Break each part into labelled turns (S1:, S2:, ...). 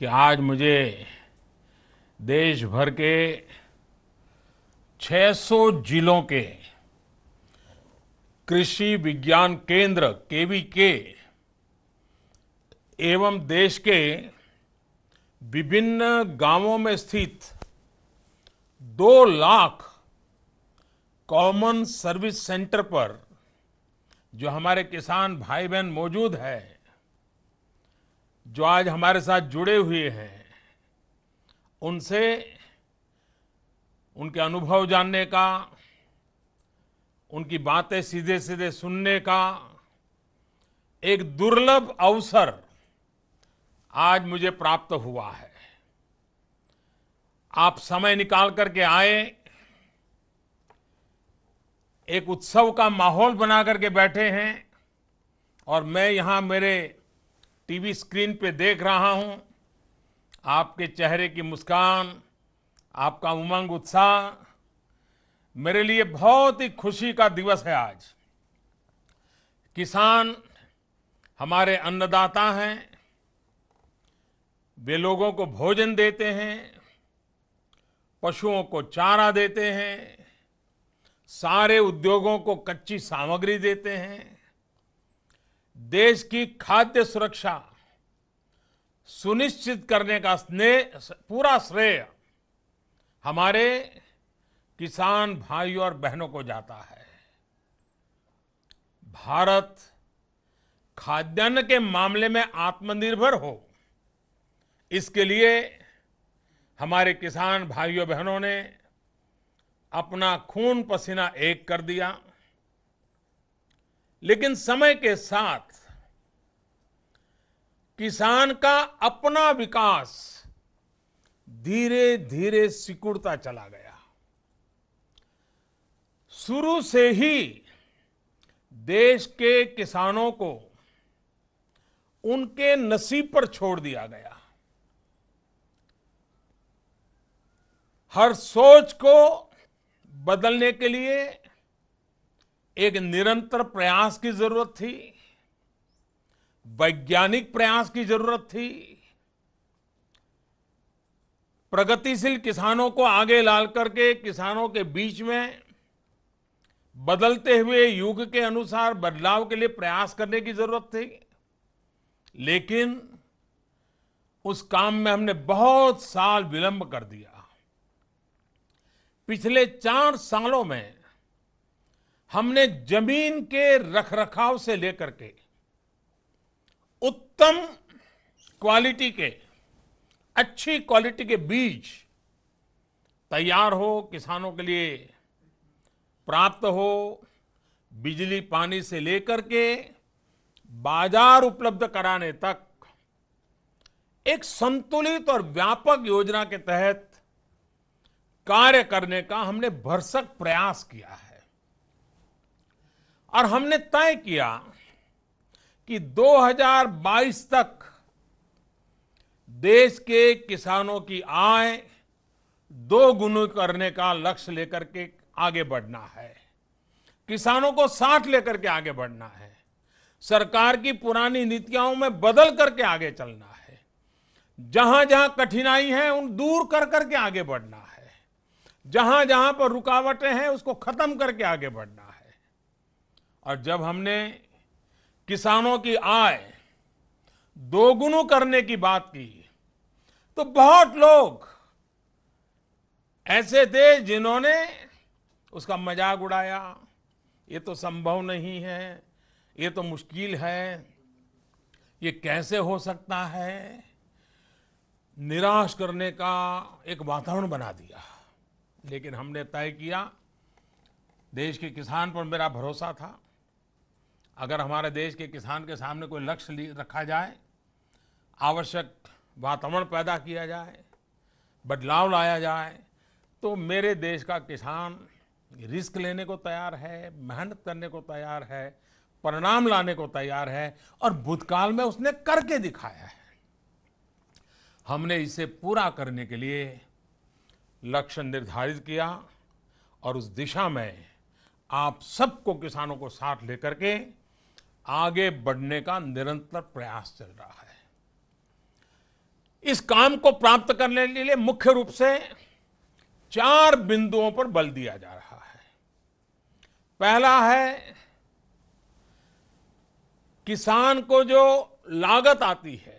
S1: कि आज मुझे देश भर के 600 जिलों के कृषि विज्ञान केंद्र केवीके के एवं देश के विभिन्न गांवों में स्थित दो लाख कॉमन सर्विस सेंटर पर जो हमारे किसान भाई बहन मौजूद हैं जो आज हमारे साथ जुड़े हुए हैं उनसे उनके अनुभव जानने का उनकी बातें सीधे सीधे सुनने का एक दुर्लभ अवसर आज मुझे प्राप्त हुआ है आप समय निकाल करके आए एक उत्सव का माहौल बना करके बैठे हैं और मैं यहाँ मेरे टीवी स्क्रीन पे देख रहा हूं आपके चेहरे की मुस्कान आपका उमंग उत्साह मेरे लिए बहुत ही खुशी का दिवस है आज किसान हमारे अन्नदाता हैं वे लोगों को भोजन देते हैं पशुओं को चारा देते हैं सारे उद्योगों को कच्ची सामग्री देते हैं देश की खाद्य सुरक्षा सुनिश्चित करने का स्नेह पूरा श्रेय हमारे किसान भाइयों और बहनों को जाता है भारत खाद्यान्न के मामले में आत्मनिर्भर हो इसके लिए हमारे किसान भाइयों बहनों ने अपना खून पसीना एक कर दिया लेकिन समय के साथ किसान का अपना विकास धीरे धीरे सिकुड़ता चला गया शुरू से ही देश के किसानों को उनके नसीब पर छोड़ दिया गया हर सोच को बदलने के लिए एक निरंतर प्रयास की जरूरत थी वैज्ञानिक प्रयास की जरूरत थी प्रगतिशील किसानों को आगे लाल करके किसानों के बीच में बदलते हुए युग के अनुसार बदलाव के लिए प्रयास करने की जरूरत थी लेकिन उस काम में हमने बहुत साल विलंब कर दिया पिछले चार सालों में हमने जमीन के रखरखाव से लेकर के उत्तम क्वालिटी के अच्छी क्वालिटी के बीज तैयार हो किसानों के लिए प्राप्त हो बिजली पानी से लेकर के बाजार उपलब्ध कराने तक एक संतुलित और व्यापक योजना के तहत कार्य करने का हमने भरसक प्रयास किया है और हमने तय किया कि 2022 तक देश के किसानों की आय दो गुना करने का लक्ष्य लेकर के आगे बढ़ना है किसानों को साथ लेकर के आगे बढ़ना है सरकार की पुरानी नीतियों में बदल करके आगे चलना है जहां जहां कठिनाई है उन दूर कर करके आगे बढ़ना है जहां जहां पर रुकावटें हैं उसको खत्म करके आगे बढ़ना है और जब हमने किसानों की आय दोगुनू करने की बात की तो बहुत लोग ऐसे थे जिन्होंने उसका मजाक उड़ाया ये तो संभव नहीं है ये तो मुश्किल है ये कैसे हो सकता है निराश करने का एक वातावरण बना दिया लेकिन हमने तय किया देश के किसान पर मेरा भरोसा था अगर हमारे देश के किसान के सामने कोई लक्ष्य रखा जाए आवश्यक वातावरण पैदा किया जाए बदलाव लाया जाए तो मेरे देश का किसान रिस्क लेने को तैयार है मेहनत करने को तैयार है परिणाम लाने को तैयार है और भूतकाल में उसने करके दिखाया है हमने इसे पूरा करने के लिए लक्ष्य निर्धारित किया और उस दिशा में आप सबको किसानों को साथ लेकर के आगे बढ़ने का निरंतर प्रयास चल रहा है इस काम को प्राप्त करने के लिए मुख्य रूप से चार बिंदुओं पर बल दिया जा रहा है पहला है किसान को जो लागत आती है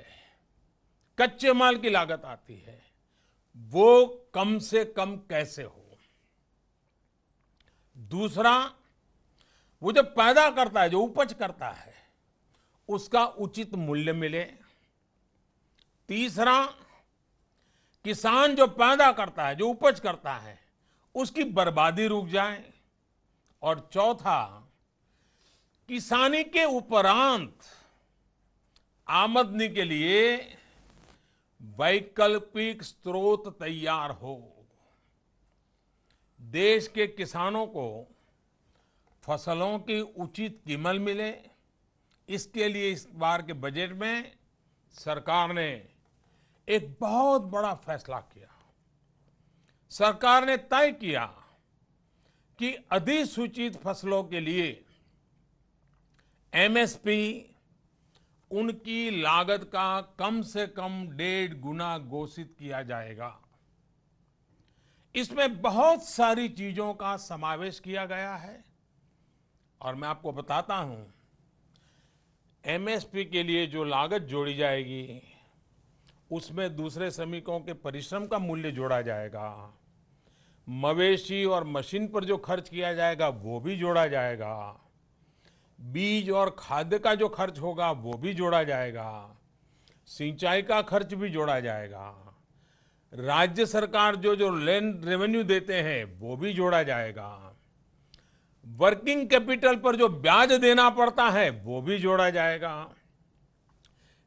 S1: कच्चे माल की लागत आती है वो कम से कम कैसे हो दूसरा वो जो पैदा करता है जो उपज करता है उसका उचित मूल्य मिले तीसरा किसान जो पैदा करता है जो उपज करता है उसकी बर्बादी रुक जाए और चौथा किसानी के उपरांत आमदनी के लिए वैकल्पिक स्रोत तैयार हो देश के किसानों को फसलों की उचित कीमत मिले इसके लिए इस बार के बजट में सरकार ने एक बहुत बड़ा फैसला किया सरकार ने तय किया कि अधिसूचित फसलों के लिए एमएसपी उनकी लागत का कम से कम डेढ़ गुना घोषित किया जाएगा इसमें बहुत सारी चीजों का समावेश किया गया है और मैं आपको बताता हूं एमएसपी के लिए जो लागत जोड़ी जाएगी उसमें दूसरे श्रमिकों के परिश्रम का मूल्य जोड़ा जाएगा मवेशी और मशीन पर जो खर्च किया जाएगा वो भी जोड़ा जाएगा बीज और खाद का जो खर्च होगा वो भी जोड़ा जाएगा सिंचाई का खर्च भी जोड़ा जाएगा राज्य सरकार जो जो लैंड रेवेन्यू देते हैं वो भी जोड़ा जाएगा वर्किंग कैपिटल पर जो ब्याज देना पड़ता है वो भी जोड़ा जाएगा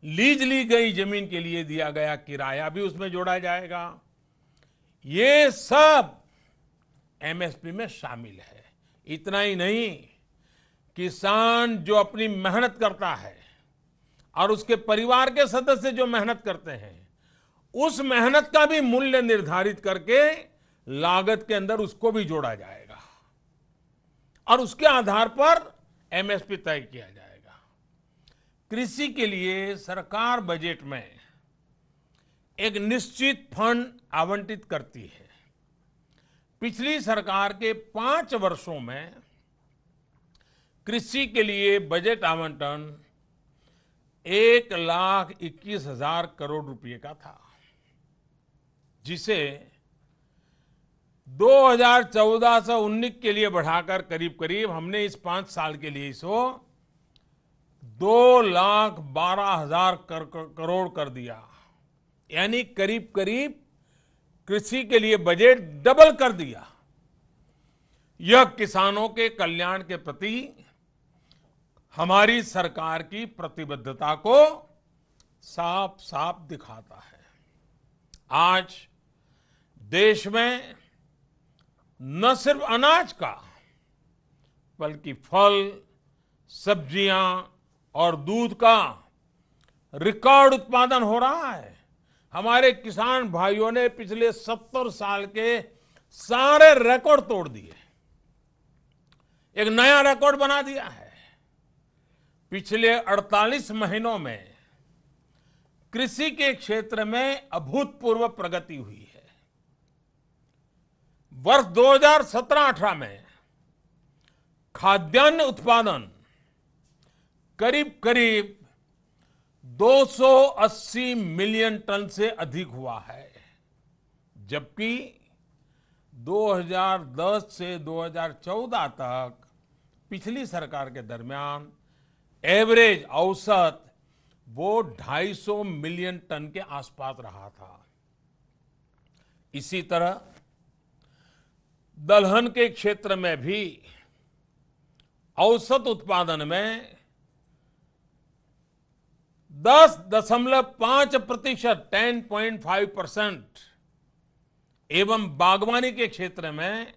S1: लीज ली गई जमीन के लिए दिया गया किराया भी उसमें जोड़ा जाएगा ये सब एमएसपी में शामिल है इतना ही नहीं किसान जो अपनी मेहनत करता है और उसके परिवार के सदस्य जो मेहनत करते हैं उस मेहनत का भी मूल्य निर्धारित करके लागत के अंदर उसको भी जोड़ा जाए और उसके आधार पर एमएसपी तय किया जाएगा कृषि के लिए सरकार बजट में एक निश्चित फंड आवंटित करती है पिछली सरकार के पांच वर्षों में कृषि के लिए बजट आवंटन एक लाख इक्कीस हजार करोड़ रुपए का था जिसे 2014 से 19 के लिए बढ़ाकर करीब करीब हमने इस पांच साल के लिए इसको दो लाख बारह हजार कर, कर, करोड़ कर दिया यानी करीब करीब कृषि के लिए बजट डबल कर दिया यह किसानों के कल्याण के प्रति हमारी सरकार की प्रतिबद्धता को साफ साफ दिखाता है आज देश में न सिर्फ अनाज का बल्कि फल सब्जियां और दूध का रिकॉर्ड उत्पादन हो रहा है हमारे किसान भाइयों ने पिछले सत्तर साल के सारे रिकॉर्ड तोड़ दिए एक नया रिकॉर्ड बना दिया है पिछले 48 महीनों में कृषि के क्षेत्र में अभूतपूर्व प्रगति हुई है वर्ष 2017-18 में खाद्यान्न उत्पादन करीब करीब 280 मिलियन टन से अधिक हुआ है जबकि 2010 से 2014 तक पिछली सरकार के दरमियान एवरेज औसत वो 250 मिलियन टन के आसपास रहा था इसी तरह दलहन के क्षेत्र में भी औसत उत्पादन में 10.5 प्रतिशत टेन पॉइंट फाइव परसेंट एवं बागवानी के क्षेत्र में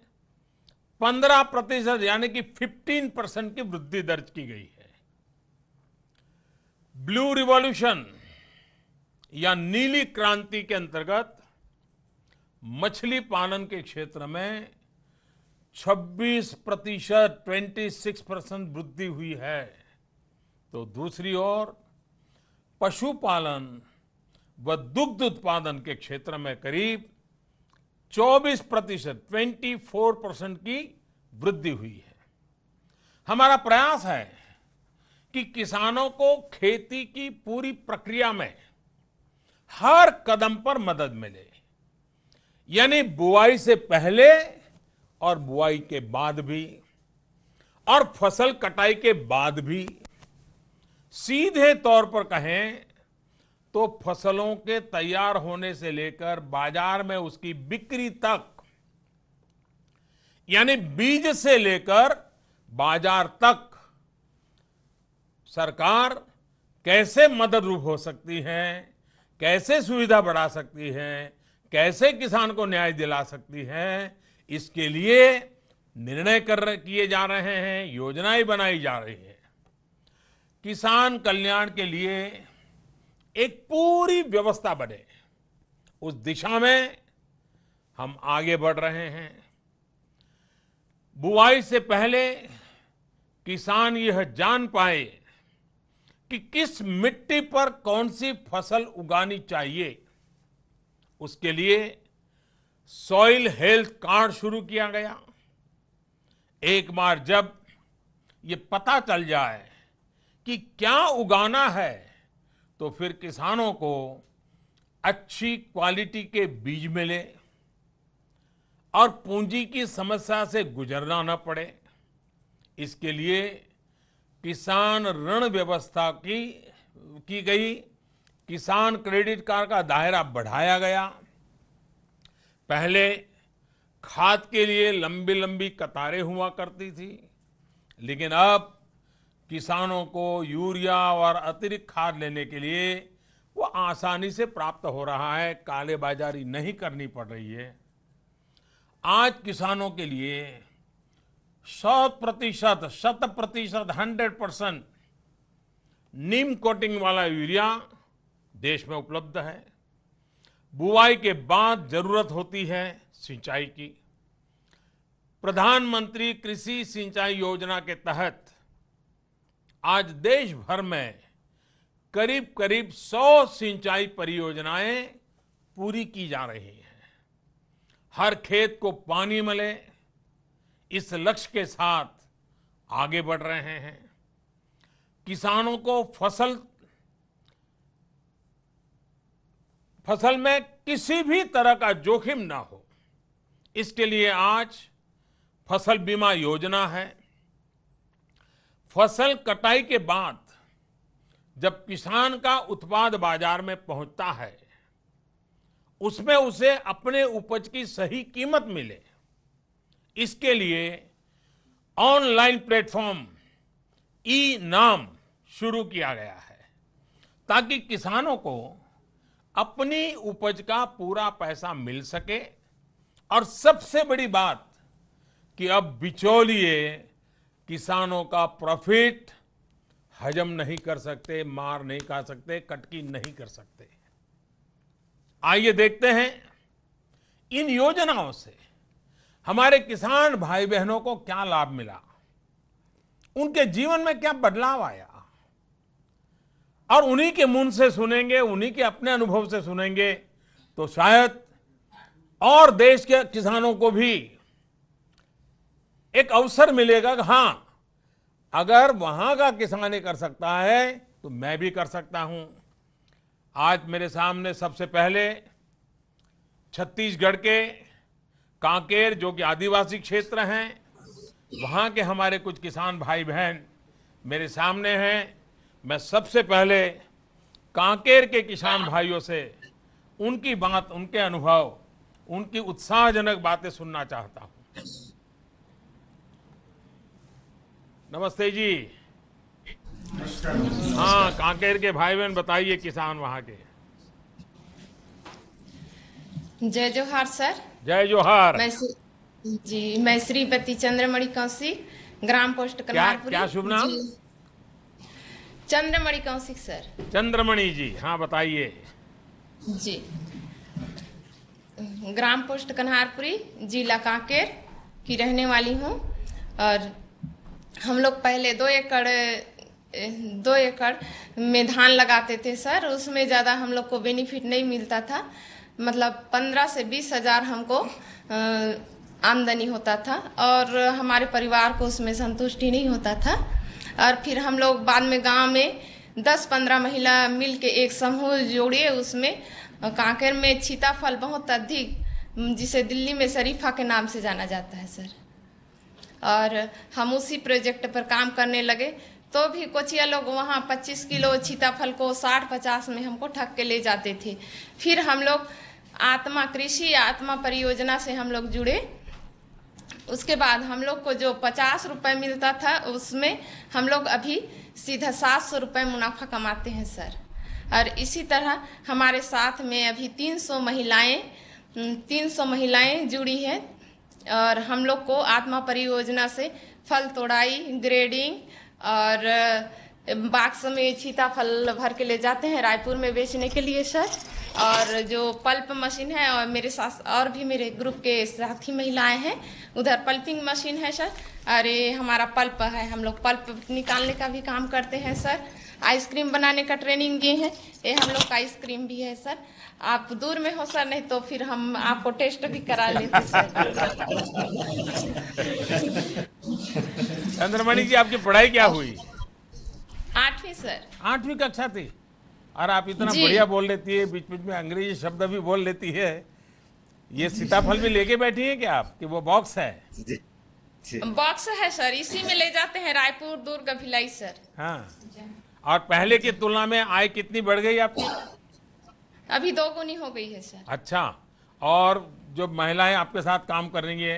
S1: 15 प्रतिशत यानी कि 15 परसेंट की वृद्धि दर्ज की गई है ब्लू रिवॉल्यूशन या नीली क्रांति के अंतर्गत मछली पालन के क्षेत्र में 26 प्रतिशत ट्वेंटी सिक्स परसेंट वृद्धि हुई है तो दूसरी ओर पशुपालन व दुग्ध उत्पादन के क्षेत्र में करीब 24 प्रतिशत ट्वेंटी फोर परसेंट की वृद्धि हुई है हमारा प्रयास है कि किसानों को खेती की पूरी प्रक्रिया में हर कदम पर मदद मिले यानी बुआई से पहले और बुआई के बाद भी और फसल कटाई के बाद भी सीधे तौर पर कहें तो फसलों के तैयार होने से लेकर बाजार में उसकी बिक्री तक यानी बीज से लेकर बाजार तक सरकार कैसे मदद रूप हो सकती है कैसे सुविधा बढ़ा सकती है कैसे किसान को न्याय दिला सकती है इसके लिए निर्णय कर किए जा रहे हैं योजनाएं बनाई जा रही है किसान कल्याण के लिए एक पूरी व्यवस्था बने उस दिशा में हम आगे बढ़ रहे हैं बुआई से पहले किसान यह जान पाए कि किस मिट्टी पर कौन सी फसल उगानी चाहिए उसके लिए सॉइल हेल्थ कार्ड शुरू किया गया एक बार जब ये पता चल जाए कि क्या उगाना है तो फिर किसानों को अच्छी क्वालिटी के बीज मिले और पूंजी की समस्या से गुजरना न पड़े इसके लिए किसान ऋण व्यवस्था की की गई किसान क्रेडिट कार्ड का दायरा बढ़ाया गया पहले खाद के लिए लंबी लंबी कतारें हुआ करती थी लेकिन अब किसानों को यूरिया और अतिरिक्त खाद लेने के लिए वो आसानी से प्राप्त हो रहा है काले बाजारी नहीं करनी पड़ रही है आज किसानों के लिए सौ प्रतिशत शत प्रतिशत हंड्रेड परसेंट नीम कोटिंग वाला यूरिया देश में उपलब्ध है बुवाई के बाद जरूरत होती है सिंचाई की प्रधानमंत्री कृषि सिंचाई योजना के तहत आज देश भर में करीब करीब 100 सिंचाई परियोजनाएं पूरी की जा रही हैं हर खेत को पानी मिले इस लक्ष्य के साथ आगे बढ़ रहे हैं किसानों को फसल फसल में किसी भी तरह का जोखिम ना हो इसके लिए आज फसल बीमा योजना है फसल कटाई के बाद जब किसान का उत्पाद बाजार में पहुंचता है उसमें उसे अपने उपज की सही कीमत मिले इसके लिए ऑनलाइन प्लेटफॉर्म ई नाम शुरू किया गया है ताकि किसानों को अपनी उपज का पूरा पैसा मिल सके और सबसे बड़ी बात कि अब बिचौलिए किसानों का प्रॉफिट हजम नहीं कर सकते मार नहीं खा सकते कटकी नहीं कर सकते आइए देखते हैं इन योजनाओं से हमारे किसान भाई बहनों को क्या लाभ मिला उनके जीवन में क्या बदलाव आया और उन्हीं के मुंह से सुनेंगे उन्हीं के अपने अनुभव से सुनेंगे तो शायद और देश के किसानों को भी एक अवसर मिलेगा कि हाँ अगर वहां का किसान ये कर सकता है तो मैं भी कर सकता हूं आज मेरे सामने सबसे पहले छत्तीसगढ़ के कांकेर जो कि आदिवासी क्षेत्र हैं वहां के हमारे कुछ किसान भाई बहन मेरे सामने हैं मैं सबसे पहले कांकेर के किसान भाइयों से उनकी बात उनके अनुभव उनकी उत्साहजनक बातें सुनना चाहता हूं नमस्ते जी हाँ कांकेर के भाई बहन बताइए किसान वहां के
S2: जय जोहार सर
S1: जय जोहार मैं
S2: जी मैं श्रीपति चंद्रमणि कौशिक ग्राम पोस्ट क्या, क्या शुभ नाम चंद्रमणि कौशिक सर
S1: चंद्रमणि जी हाँ बताइए
S2: जी ग्राम पोस्ट कन्हारपुरी जिला कांकेर की रहने वाली हूँ और हम लोग पहले दो एकड़ दो एकड़ में धान लगाते थे सर उसमें ज़्यादा हम लोग को बेनिफिट नहीं मिलता था मतलब पंद्रह से बीस हजार हमको आमदनी होता था और हमारे परिवार को उसमें संतुष्टि नहीं होता था और फिर हम लोग बाद में गांव में दस पंद्रह महिला मिल के एक समूह जोड़िए उसमें कांकेर में फल बहुत अधिक जिसे दिल्ली में शरीफा के नाम से जाना जाता है सर और हम उसी प्रोजेक्ट पर काम करने लगे तो भी कोचिया लोग वहाँ 25 किलो छीताफल को 60-50 में हमको ठक के ले जाते थे फिर हम लोग आत्मा कृषि आत्मा परियोजना से हम लोग जुड़े उसके बाद हम लोग को जो पचास रुपये मिलता था उसमें हम लोग अभी सीधा सात सौ रुपये मुनाफा कमाते हैं सर और इसी तरह हमारे साथ में अभी तीन सौ महिलाएँ तीन सौ महिलाएँ जुड़ी हैं और हम लोग को आत्मा परियोजना से फल तोड़ाई ग्रेडिंग और बाक्स में छीता फल भर के ले जाते हैं रायपुर में बेचने के लिए सर और जो पल्प मशीन है और मेरे साथ और भी मेरे ग्रुप के साथी महिलाएं हैं उधर पल्पिंग मशीन है सर अरे हमारा पल्प है हम लोग पल्प निकालने का भी काम करते हैं सर आइसक्रीम बनाने का ट्रेनिंग दिए हैं ये हम लोग का आइसक्रीम भी है सर आप दूर में हो सर नहीं तो फिर हम आपको टेस्ट भी करा लेते
S1: चंद्रमणि जी आपकी पढ़ाई क्या हुई आठवीं सर आठवीं कक्षा थी और आप इतना बढ़िया बोल लेती है बीच बीच में अंग्रेजी शब्द भी बोल लेती है ये सीताफल भी लेके बैठी है क्या आप कि वो बॉक्स है
S2: बॉक्स है सर इसी में ले जाते हैं रायपुर दुर्ग भिलाई सर
S1: हाँ और पहले की तुलना में आय कितनी बढ़ गई आपकी
S2: अभी दो गुनी हो गई है
S1: सर अच्छा और जो महिलाएं आपके साथ काम कर रही है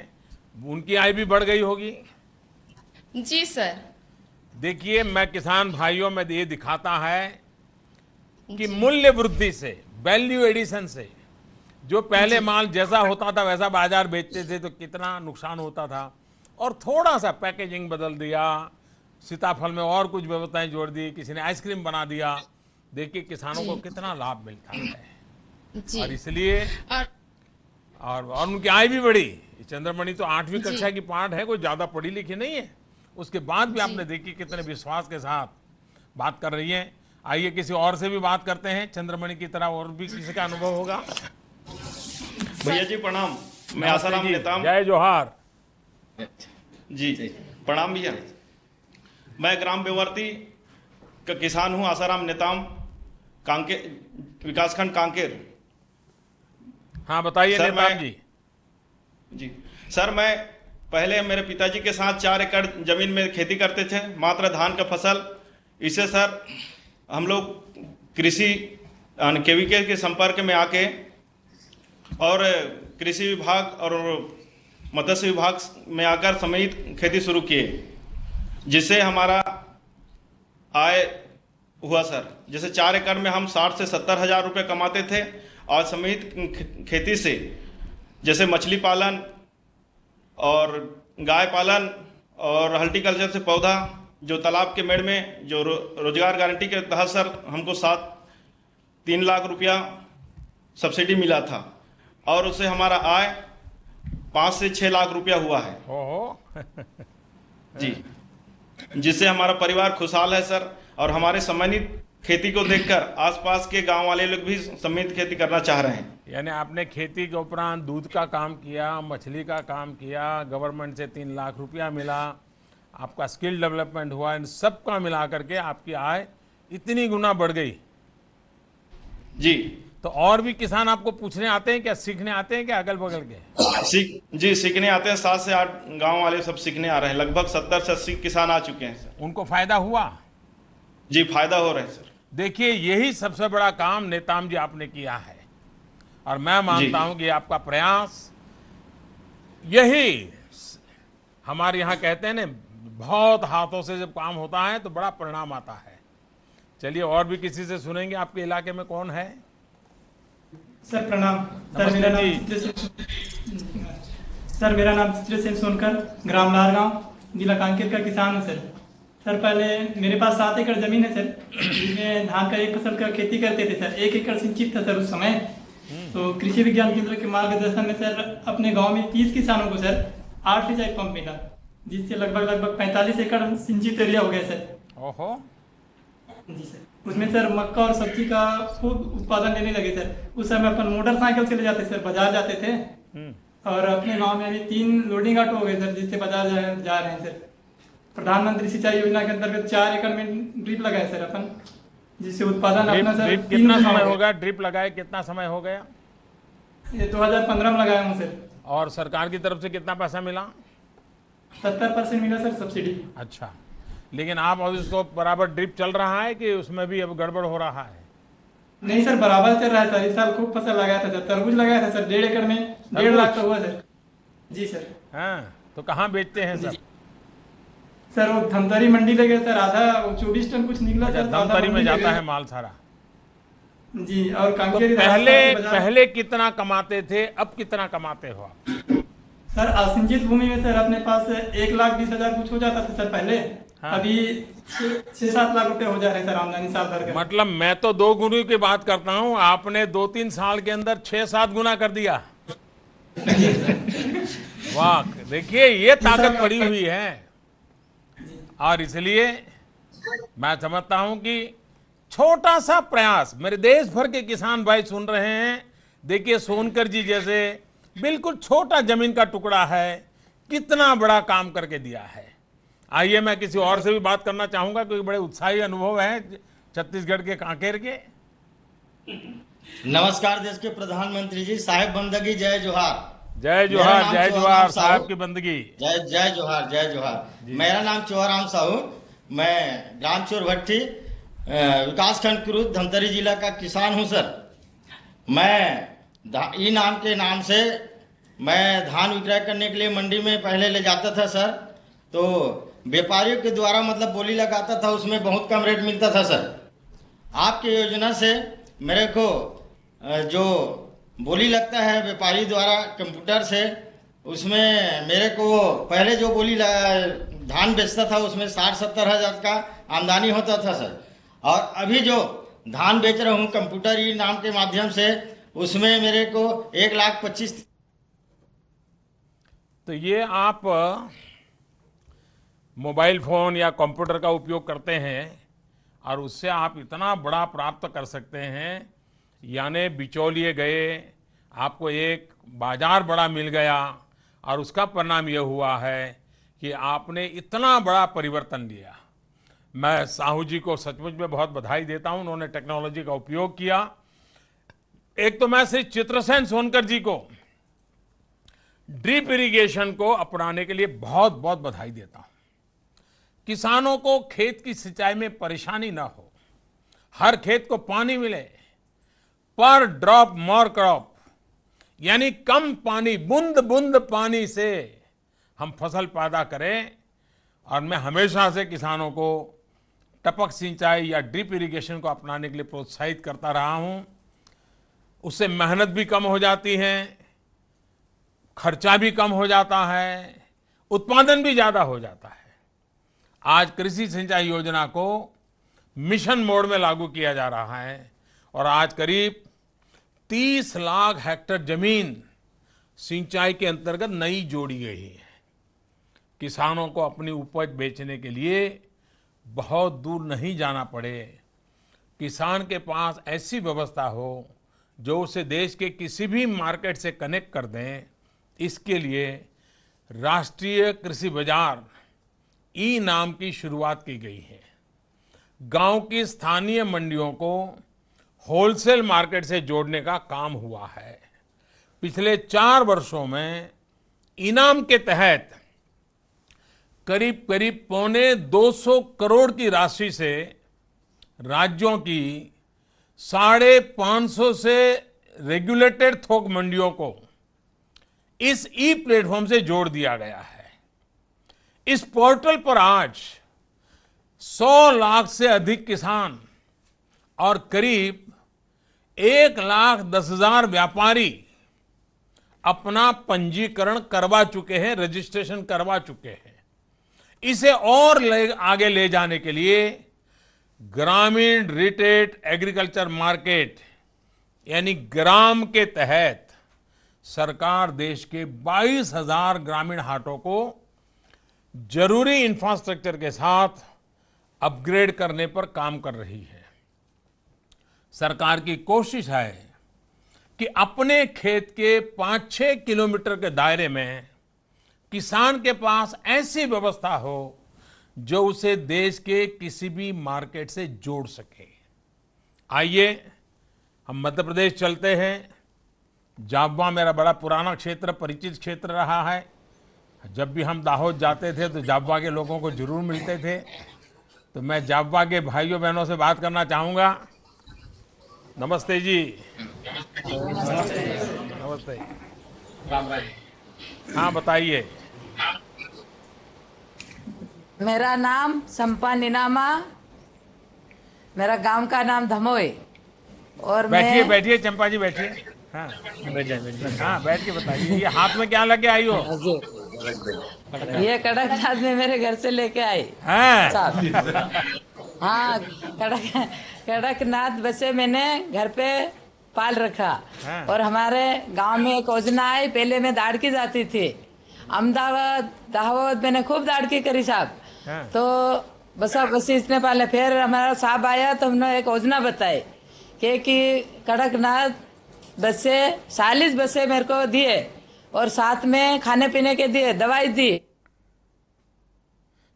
S1: उनकी आय भी बढ़ गई होगी जी सर देखिए मैं किसान भाइयों में ये दिखाता है कि मूल्य वृद्धि से वैल्यू एडिशन से जो पहले माल जैसा होता था वैसा बाजार बेचते थे तो कितना नुकसान होता था और थोड़ा सा पैकेजिंग बदल दिया सीताफल में और कुछ व्यवस्थाएं जोड़ दी किसी ने आइसक्रीम बना दिया देखिए किसानों को कितना लाभ मिलता
S3: है और
S1: इसलिए और, और उनकी आय भी बढ़ी चंद्रमणि तो आठवीं कक्षा की पाठ है कोई ज्यादा पढ़ी लिखी नहीं है उसके बाद भी आपने देखी कितने विश्वास के साथ बात कर रही है आइए किसी और से भी बात करते हैं चंद्रमणि की तरह और भी किसी का अनुभव होगा भैया जी प्रणाम मैं आसाराम हूँ जय जोहार
S4: जी प्रणाम भैया मैं ग्राम बेवर्ती का किसान हूँ आसाराम नेताम कांके विकासखंड कांकेर हाँ बताइए सर मैं जी जी सर मैं पहले मेरे पिताजी के साथ चार एकड़ जमीन में खेती करते थे मात्र धान का फसल इसे सर हम लोग कृषि केवीके के संपर्क में आके और कृषि विभाग और मत्स्य विभाग में आकर समेत खेती शुरू किए जिससे हमारा आय हुआ सर जैसे चार एकड़ में हम साठ से सत्तर हजार रुपये कमाते थे और समेत खेती से जैसे मछली पालन और गाय पालन और हल्टीकल्चर से पौधा जो तालाब के मेड़ में जो रो, रोजगार गारंटी के तहत सर हमको सात तीन लाख रुपया सब्सिडी मिला था और उससे हमारा आय पाँच से छः लाख रुपया हुआ
S1: है
S4: जी जिससे हमारा परिवार खुशहाल है सर और हमारे सम्मानित खेती को देखकर आसपास के गांव वाले लोग भी सम्मिलित खेती करना चाह रहे हैं
S1: यानी आपने खेती के उपरांत दूध का काम किया मछली का काम किया गवर्नमेंट से तीन लाख रुपया मिला आपका स्किल डेवलपमेंट हुआ इन सब का मिला करके आपकी आय इतनी गुना बढ़ गई जी तो और भी किसान आपको पूछने आते हैं क्या सीखने आते हैं क्या अगल बगल के सीख जी सीखने आते हैं सात से आठ गांव
S4: वाले सब सीखने आ रहे हैं लगभग सत्तर से अस्सी किसान आ चुके हैं सर उनको फायदा हुआ जी
S1: फायदा हो रहा है सर देखिए यही सबसे बड़ा काम नेताम जी आपने किया है और मैं मानता हूं कि आपका प्रयास यही हमारे यहां कहते हैं ना बहुत हाथों से जब काम होता है तो बड़ा परिणाम आता है चलिए और भी किसी से सुनेंगे आपके इलाके में कौन है सर प्रणाम सर मेरा नाम
S5: सर मेरा नाम चित्र सिंह सोनकर
S6: ग्राम लाल गाँव जिला कांकेर का किसान हूँ सर सर पहले मेरे पास सात एकड़ जमीन है सर जिसमें धान का एक फसल का खेती करते थे सर एक एकड़ सिंचित था सर उस समय हम्म। तो कृषि विज्ञान केंद्र के मार्गदर्शन में सर अपने गांव में तीस किसानों को सर आठ सिंचाई पंप मिला जिससे लगभग लगभग 45 एकड़ सिंचित एरिया हो गया सर ओहो जी सर उसमें सर मक्का और सब्जी का खूब उत्पादन लेने लगे सर उस समय अपन मोटरसाइकिल से ले जाते सर बाजार जाते थे हम्म। और अपने गांव में अभी तीन लोडिंग ऑटो हो गए सर जिससे बाजार जा, जा रहे हैं सर प्रधानमंत्री सिंचाई योजना के अंतर्गत चार एकड़ में ड्रिप लगाए सर
S1: अपन
S7: जिससे उत्पादन अपना सर कितना समय हो
S1: गया ड्रिप लगाए कितना समय हो गया
S7: ये 2015 में लगाया हूँ सर
S1: और सरकार की तरफ से कितना पैसा मिला सत्तर परसेंट मिला सर सब्सिडी अच्छा लेकिन आप अभी उसको बराबर ड्रिप चल रहा है कि उसमें भी अब गड़बड़ हो रहा है नहीं सर बराबर चल रहा है सर इस साल खूब फसल लगाया था सर
S6: तरबूज लगाया था सर डेढ़ एकड़ में डेढ़ लाख का हुआ सर जी सर हाँ तो कहाँ बेचते हैं सर सर वो धमतरी मंडी ले गए सर आधा चौबीस टन कुछ निकला अच्छा, सर धमतरी में जाता है
S1: माल सारा जी और तो पहले पहले कितना कमाते थे अब कितना कमाते हो आप
S6: सर असिंचित भूमि में सर अपने पास एक लाख बीस हजार कुछ हो जाता था सर पहले हाँ। अभी छह सात लाख रुपए हो जा रहे
S1: सर आमदनी साल भर का मतलब मैं तो दो गुरु की बात करता हूँ आपने दो तीन साल के अंदर छह सात गुना कर दिया वाह देखिए ये ताकत पड़ी हुई है और इसलिए मैं समझता हूं कि छोटा सा प्रयास मेरे देश भर के किसान भाई सुन रहे हैं देखिए सोनकर जी जैसे बिल्कुल छोटा जमीन का टुकड़ा है कितना बड़ा काम करके दिया है आइए मैं किसी और से भी बात करना चाहूंगा क्योंकि बड़े उत्साही अनुभव है छत्तीसगढ़ के कांकेर के नमस्कार देश के प्रधानमंत्री
S6: जी साहेब बंदगी जय जोहार
S1: जय जोहार जय जोहार साहब की बंदगी जय जय
S6: जोहार जय जोहार मेरा नाम चोहराम साहू मैं ग्राम चोर भट्टी विकास खंड क्रूद धमतरी जिला का किसान हूँ सर मैं ई नाम के नाम से मैं धान विक्रय करने के लिए मंडी में पहले ले जाता था सर तो व्यापारियों के द्वारा मतलब बोली लगाता था उसमें बहुत कम रेट मिलता था सर आपके योजना से मेरे को जो बोली लगता है व्यापारी द्वारा कंप्यूटर से उसमें मेरे को पहले जो बोली धान बेचता था उसमें साठ सत्तर हज़ार का आमदनी होता था सर और अभी जो धान बेच रहा हूँ कंप्यूटर ई नाम के माध्यम से उसमें मेरे
S1: को एक लाख पच्चीस तो ये आप मोबाइल फोन या कंप्यूटर का उपयोग करते हैं और उससे आप इतना बड़ा प्राप्त कर सकते हैं यानी बिचौलिए गए आपको एक बाजार बड़ा मिल गया और उसका परिणाम यह हुआ है कि आपने इतना बड़ा परिवर्तन लिया मैं साहू जी को सचमुच में बहुत बधाई देता हूं उन्होंने टेक्नोलॉजी का उपयोग किया एक तो मैं श्री चित्रसेन सोनकर जी को ड्रिप इरिगेशन को अपनाने के लिए बहुत बहुत बधाई देता हूं किसानों को खेत की सिंचाई में परेशानी ना हो हर खेत को पानी मिले पर ड्रॉप मोर क्रॉप यानी कम पानी बूंद बूंद पानी से हम फसल पैदा करें और मैं हमेशा से किसानों को टपक सिंचाई या ड्रिप इरिगेशन को अपनाने के लिए प्रोत्साहित करता रहा हूं उससे मेहनत भी कम हो जाती है खर्चा भी कम हो जाता है उत्पादन भी ज़्यादा हो जाता है आज कृषि सिंचाई योजना को मिशन मोड में लागू किया जा रहा है और आज करीब 30 लाख हेक्टर जमीन सिंचाई के अंतर्गत नई जोड़ी गई है किसानों को अपनी उपज बेचने के लिए बहुत दूर नहीं जाना पड़े किसान के पास ऐसी व्यवस्था हो जो उसे देश के किसी भी मार्केट से कनेक्ट कर दें इसके लिए राष्ट्रीय कृषि बाजार ई नाम की शुरुआत की गई है गांव की स्थानीय मंडियों को होलसेल मार्केट से जोड़ने का काम हुआ है पिछले चार वर्षों में इनाम के तहत करीब करीब पौने 200 करोड़ की राशि से राज्यों की साढ़े पांच सौ से रेगुलेटेड थोक मंडियों को इस ई प्लेटफॉर्म से जोड़ दिया गया है इस पोर्टल पर आज 100 लाख से अधिक किसान और करीब एक लाख दस हजार व्यापारी अपना पंजीकरण करवा चुके हैं रजिस्ट्रेशन करवा चुके हैं इसे और ले, आगे ले जाने के लिए ग्रामीण रिटेट एग्रीकल्चर मार्केट यानी ग्राम के तहत सरकार देश के 22,000 ग्रामीण हाटों को जरूरी इंफ्रास्ट्रक्चर के साथ अपग्रेड करने पर काम कर रही है सरकार की कोशिश है कि अपने खेत के पांच छः किलोमीटर के दायरे में किसान के पास ऐसी व्यवस्था हो जो उसे देश के किसी भी मार्केट से जोड़ सके आइए हम मध्य प्रदेश चलते हैं जाबवा मेरा बड़ा पुराना क्षेत्र परिचित क्षेत्र रहा है जब भी हम दाहोद जाते थे तो जाबवा के लोगों को जरूर मिलते थे तो मैं जाबवा के भाइयों बहनों से बात करना चाहूँगा नमस्ते जी नमस्ते नमस्ते हाँ बताइए हाँ।
S8: मेरा नाम संपा निनामा मेरा गांव का नाम धमोई और बैठिए
S1: बैठिए चंपा जी बैठिए हाँ।, हाँ बैठ के बताइए ये हाथ में क्या लगे आई हो ये
S8: कड़कनाथ में मेरे घर से लेके आई हाँ, हाँ कड़क कड़कनाथ बसे मैंने घर पे पाल रखा हाँ। और हमारे गांव में एक योजना आई पहले मैं दाड़ की जाती थी अहमदाबाद दाहोद मैंने खूब दाड़की करी साहब हाँ। तो बस अब बस इतने फिर हमारा साहब आया तो हमने एक योजना बताई के कि कड़कनाथ बसे चालीस बसे मेरे को दिए और साथ में खाने पीने के दिए दवाई दी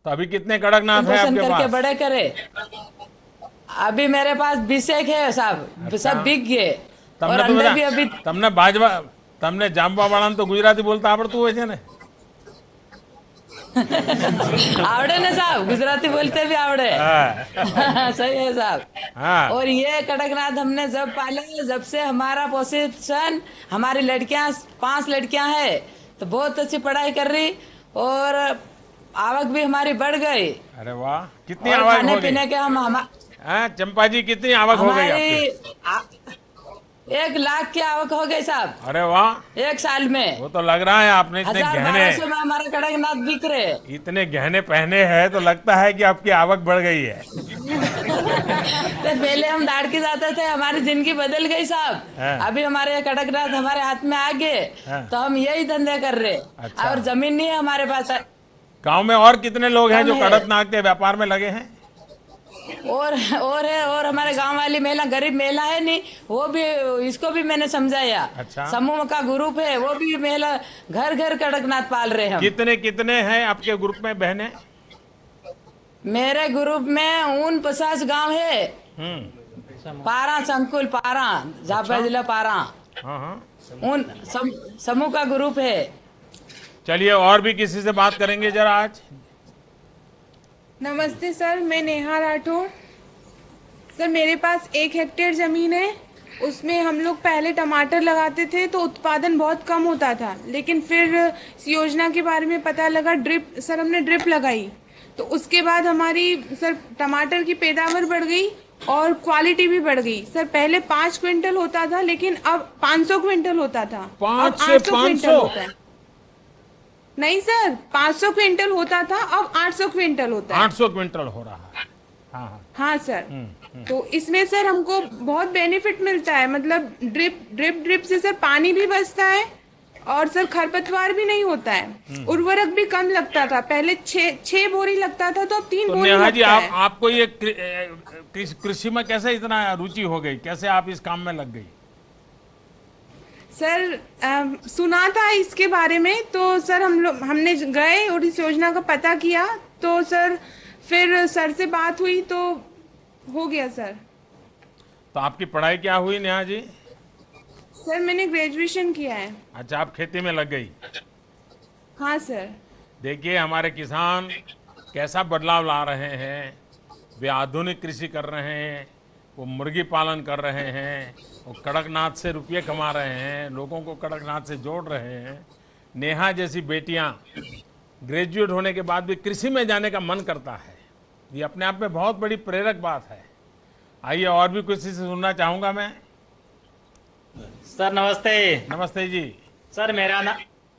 S1: तो अभी कितने कड़कनाथ है आपके करके बड़े
S8: करे अभी मेरे पास बीस एक है साहब अच्छा। सब बिक गए और तो भी
S1: अभी तमने बाजवा तमने જામવા વાળાને तो गुजराती बोलता आप आवड़े ना
S8: साहब गुजराती बोलते भी आवड़े
S1: हाँ।
S8: सही है साहब
S7: हाँ। और ये
S8: कड़कनाथ हमने जब पाले जब से हमारा पोजिशन हमारी लड़कियां पांच लड़कियां है तो बहुत अच्छी पढ़ाई कर रही और आवक भी हमारी बढ़ गई
S1: अरे वाह कितनी आवक खाने पीने के हम हमारे हाँ, चंपा जी कितनी आवक हो गई
S8: आपकी एक लाख की आवक हो गई साहब
S1: अरे वाह
S8: एक साल में वो
S1: तो लग रहा है आपने इतने गहने
S8: हमारे कड़कनाथ बिक रहे
S1: इतने गहने पहने हैं तो लगता है कि आपकी आवक बढ़ गई है
S8: तो पहले हम दाड़ के जाते थे हमारी जिंदगी बदल गई साहब हाँ। अभी हमारे कड़कनाथ हमारे हाथ में आ गए हाँ। तो हम यही धंधे कर रहे अच्छा। और जमीन नहीं है हमारे पास
S1: गाँव में और कितने लोग हैं जो कड़कनाथ के व्यापार में लगे हैं
S8: और और है और हमारे गांव वाली महिला गरीब महिला है नहीं वो भी इसको भी मैंने समझाया अच्छा? समूह का ग्रुप है वो भी मेला घर घर कड़कनाथ पाल रहे हैं
S1: कितने कितने हैं आपके ग्रुप में बहने
S8: मेरे ग्रुप में उन पचास गाँव है
S1: हम्म।
S8: पारा संकुल पारा झापा अच्छा। जिला पारा
S1: उन हाँ,
S8: हाँ। समूह का ग्रुप है
S1: चलिए और भी किसी से बात करेंगे जरा
S9: आज नमस्ते सर मैं नेहा राठौर सर मेरे पास एक हेक्टेयर ज़मीन है उसमें हम लोग पहले टमाटर लगाते थे तो उत्पादन बहुत कम होता था लेकिन फिर इस योजना के बारे में पता लगा ड्रिप सर हमने ड्रिप लगाई तो उसके बाद हमारी सर टमाटर की पैदावार बढ़ गई और क्वालिटी भी बढ़ गई सर पहले पाँच क्विंटल होता था लेकिन अब पाँच सौ क्विंटल होता था पाँच से पाँच सौ नहीं सर 500 क्विंटल होता था अब 800 क्विंटल होता है
S1: 800 क्विंटल हो रहा है हाँ, हाँ।,
S9: हाँ सर हुँ, हम्म, हुँ। हम्म। तो इसमें सर हमको बहुत बेनिफिट मिलता है मतलब ड्रिप ड्रिप ड्रिप से सर पानी भी बचता है और सर खरपतवार भी नहीं होता है हम्म। उर्वरक भी कम लगता था पहले छह बोरी लगता था तो अब तीन तो बोरी लगता जी आप, है।
S1: आपको ये कृषि में कैसे इतना रुचि हो गई कैसे आप इस काम में लग गई
S9: सर आ, सुना था इसके बारे में तो सर हम लोग हमने गए और इस योजना का पता किया तो सर फिर सर से बात हुई तो हो गया सर
S1: तो आपकी पढ़ाई क्या हुई नेहा जी
S9: सर मैंने ग्रेजुएशन किया है
S1: अच्छा आप खेती में लग गई हाँ सर देखिए हमारे किसान कैसा बदलाव ला रहे हैं वे आधुनिक कृषि कर रहे हैं वो मुर्गी पालन कर रहे हैं वो कड़कनाथ से रुपये कमा रहे हैं लोगों को कड़कनाथ से जोड़ रहे हैं नेहा जैसी बेटियां ग्रेजुएट होने के बाद भी कृषि में जाने का मन करता है ये अपने आप में बहुत बड़ी प्रेरक बात है आइए और भी कुछ से सुनना चाहूँगा मैं सर नमस्ते
S6: नमस्ते जी सर मेरा ना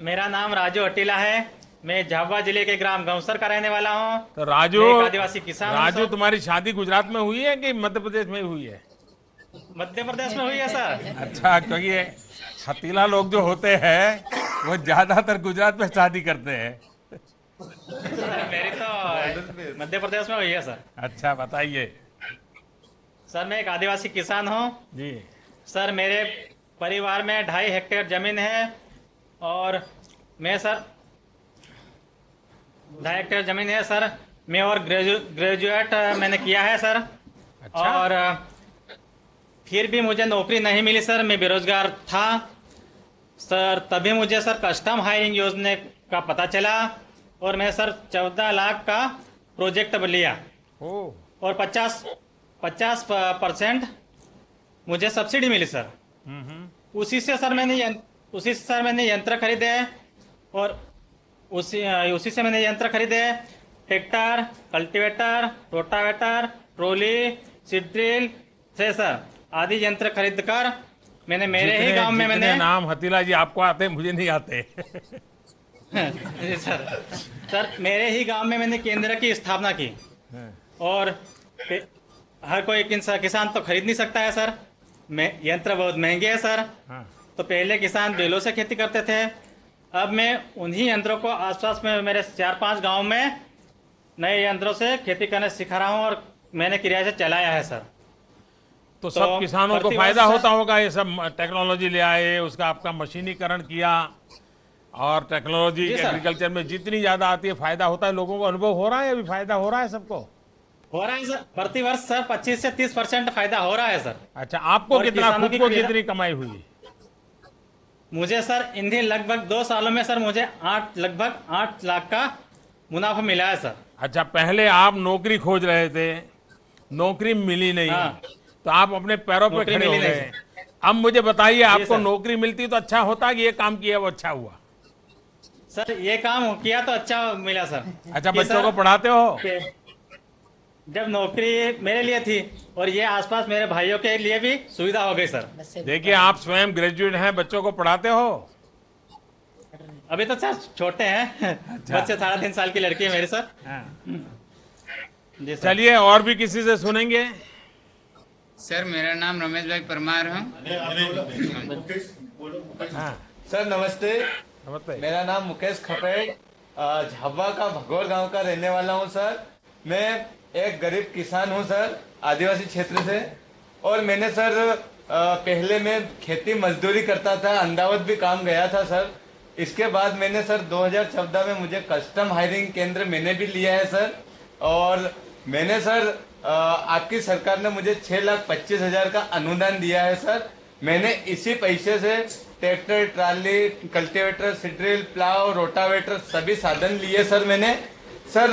S6: मेरा नाम राजू अटीला है मैं झाबा जिले के ग्राम गौसर
S1: का रहने वाला हूँ तो राजू आदिवासी
S6: किसान राजू
S1: तुम्हारी शादी गुजरात में हुई है कि मध्य प्रदेश में हुई है मध्य प्रदेश में हुई है सर अच्छा क्योंकि छतीला लोग जो होते हैं वो ज्यादातर गुजरात में शादी करते हैं
S6: मेरी तो मध्य प्रदेश में हुई है सर अच्छा बताइए सर मैं एक आदिवासी किसान हूँ जी सर मेरे परिवार में ढाई हेक्टेयर जमीन है और मैं सर डायरेक्टर जमीन है सर मैं और ग्रेजु, ग्रेजुएट मैंने किया है सर अच्छा? और फिर भी मुझे नौकरी नहीं मिली सर मैं बेरोजगार था सर तभी मुझे सर कस्टम हायरिंग योजना का पता चला और मैं सर चौदह लाख का प्रोजेक्ट लिया ओ। और पचास पचास परसेंट मुझे सब्सिडी मिली सर हम्म, हम्म। उसी से सर मैंने उसी से सर मैंने यंत्र खरीदे और उसी उसी से मैंने यंत्र खरीदे tractor cultivator rotavator trolley seed drill thresher आदि यंत्र खरीद कर मैंने मेरे ही गांव में मैंने
S1: नाम हतीला जी आपको आते मुझे नहीं आते
S6: सर सर मेरे ही गांव में मैंने केंद्र की स्थापना की हाँ। और हर कोई किसान तो खरीद नहीं सकता है सर यंत्र बहुत महंगे है सर हाँ। तो पहले किसान बेलों से खेती करते थे अब मैं उन्हीं यंत्रों को आसपास में मेरे चार पांच गांव में नए यंत्रों से खेती करने सिखा रहा हूं और मैंने किराए से चलाया है सर तो,
S5: तो सब तो किसानों को फायदा होता
S1: होगा ये सब टेक्नोलॉजी ले आए उसका आपका मशीनीकरण किया और टेक्नोलॉजी एग्रीकल्चर में जितनी ज्यादा आती है फायदा होता है लोगों को अनुभव हो रहा है अभी फायदा हो रहा है सबको हो रहा है सर प्रति वर्ष सर 25 से 30
S6: परसेंट फायदा हो रहा है सर अच्छा आपको कितना खुद को कितनी कमाई हुई मुझे सर इन्हीं लगभग दो सालों में सर मुझे आठ लगभग आठ लाख का
S1: मुनाफा मिला है सर अच्छा पहले आप नौकरी खोज रहे थे नौकरी मिली नहीं हाँ। तो आप अपने पैरों पर खड़े हो गए अब मुझे बताइए आपको नौकरी मिलती तो अच्छा होता कि ये काम किया वो अच्छा हुआ सर ये काम किया तो अच्छा मिला सर अच्छा बच्चों को
S6: पढ़ाते हो जब नौकरी मेरे लिए थी और ये आसपास मेरे भाइयों के लिए भी सुविधा हो गई सर देखिए आप स्वयं ग्रेजुएट हैं बच्चों को पढ़ाते हो अभी तो सर छोटे हैं अच्छा। बच्चे साढ़े तीन साल की लड़की है मेरे हाँ।
S10: हम्म।
S4: सर चलिए
S6: और भी किसी से सुनेंगे
S11: सर मेरा नाम रमेश भाई परमार हूँ हाँ। सर नमस्ते नमस्ते मेरा नाम मुकेश खपे झाबा का भगोर गांव का रहने वाला हूँ सर मैं एक गरीब किसान हूँ सर आदिवासी क्षेत्र से और मैंने सर पहले मैं खेती मजदूरी करता था अहमदावत भी काम गया था सर इसके बाद मैंने सर 2014 में मुझे कस्टम हायरिंग केंद्र मैंने भी लिया है सर और मैंने सर आपकी सरकार ने मुझे छः लाख पच्चीस हज़ार का अनुदान दिया है सर मैंने इसी पैसे से tractor trolley cultivator seed drill plough rotavator सभी साधन लिए सर मैंने सर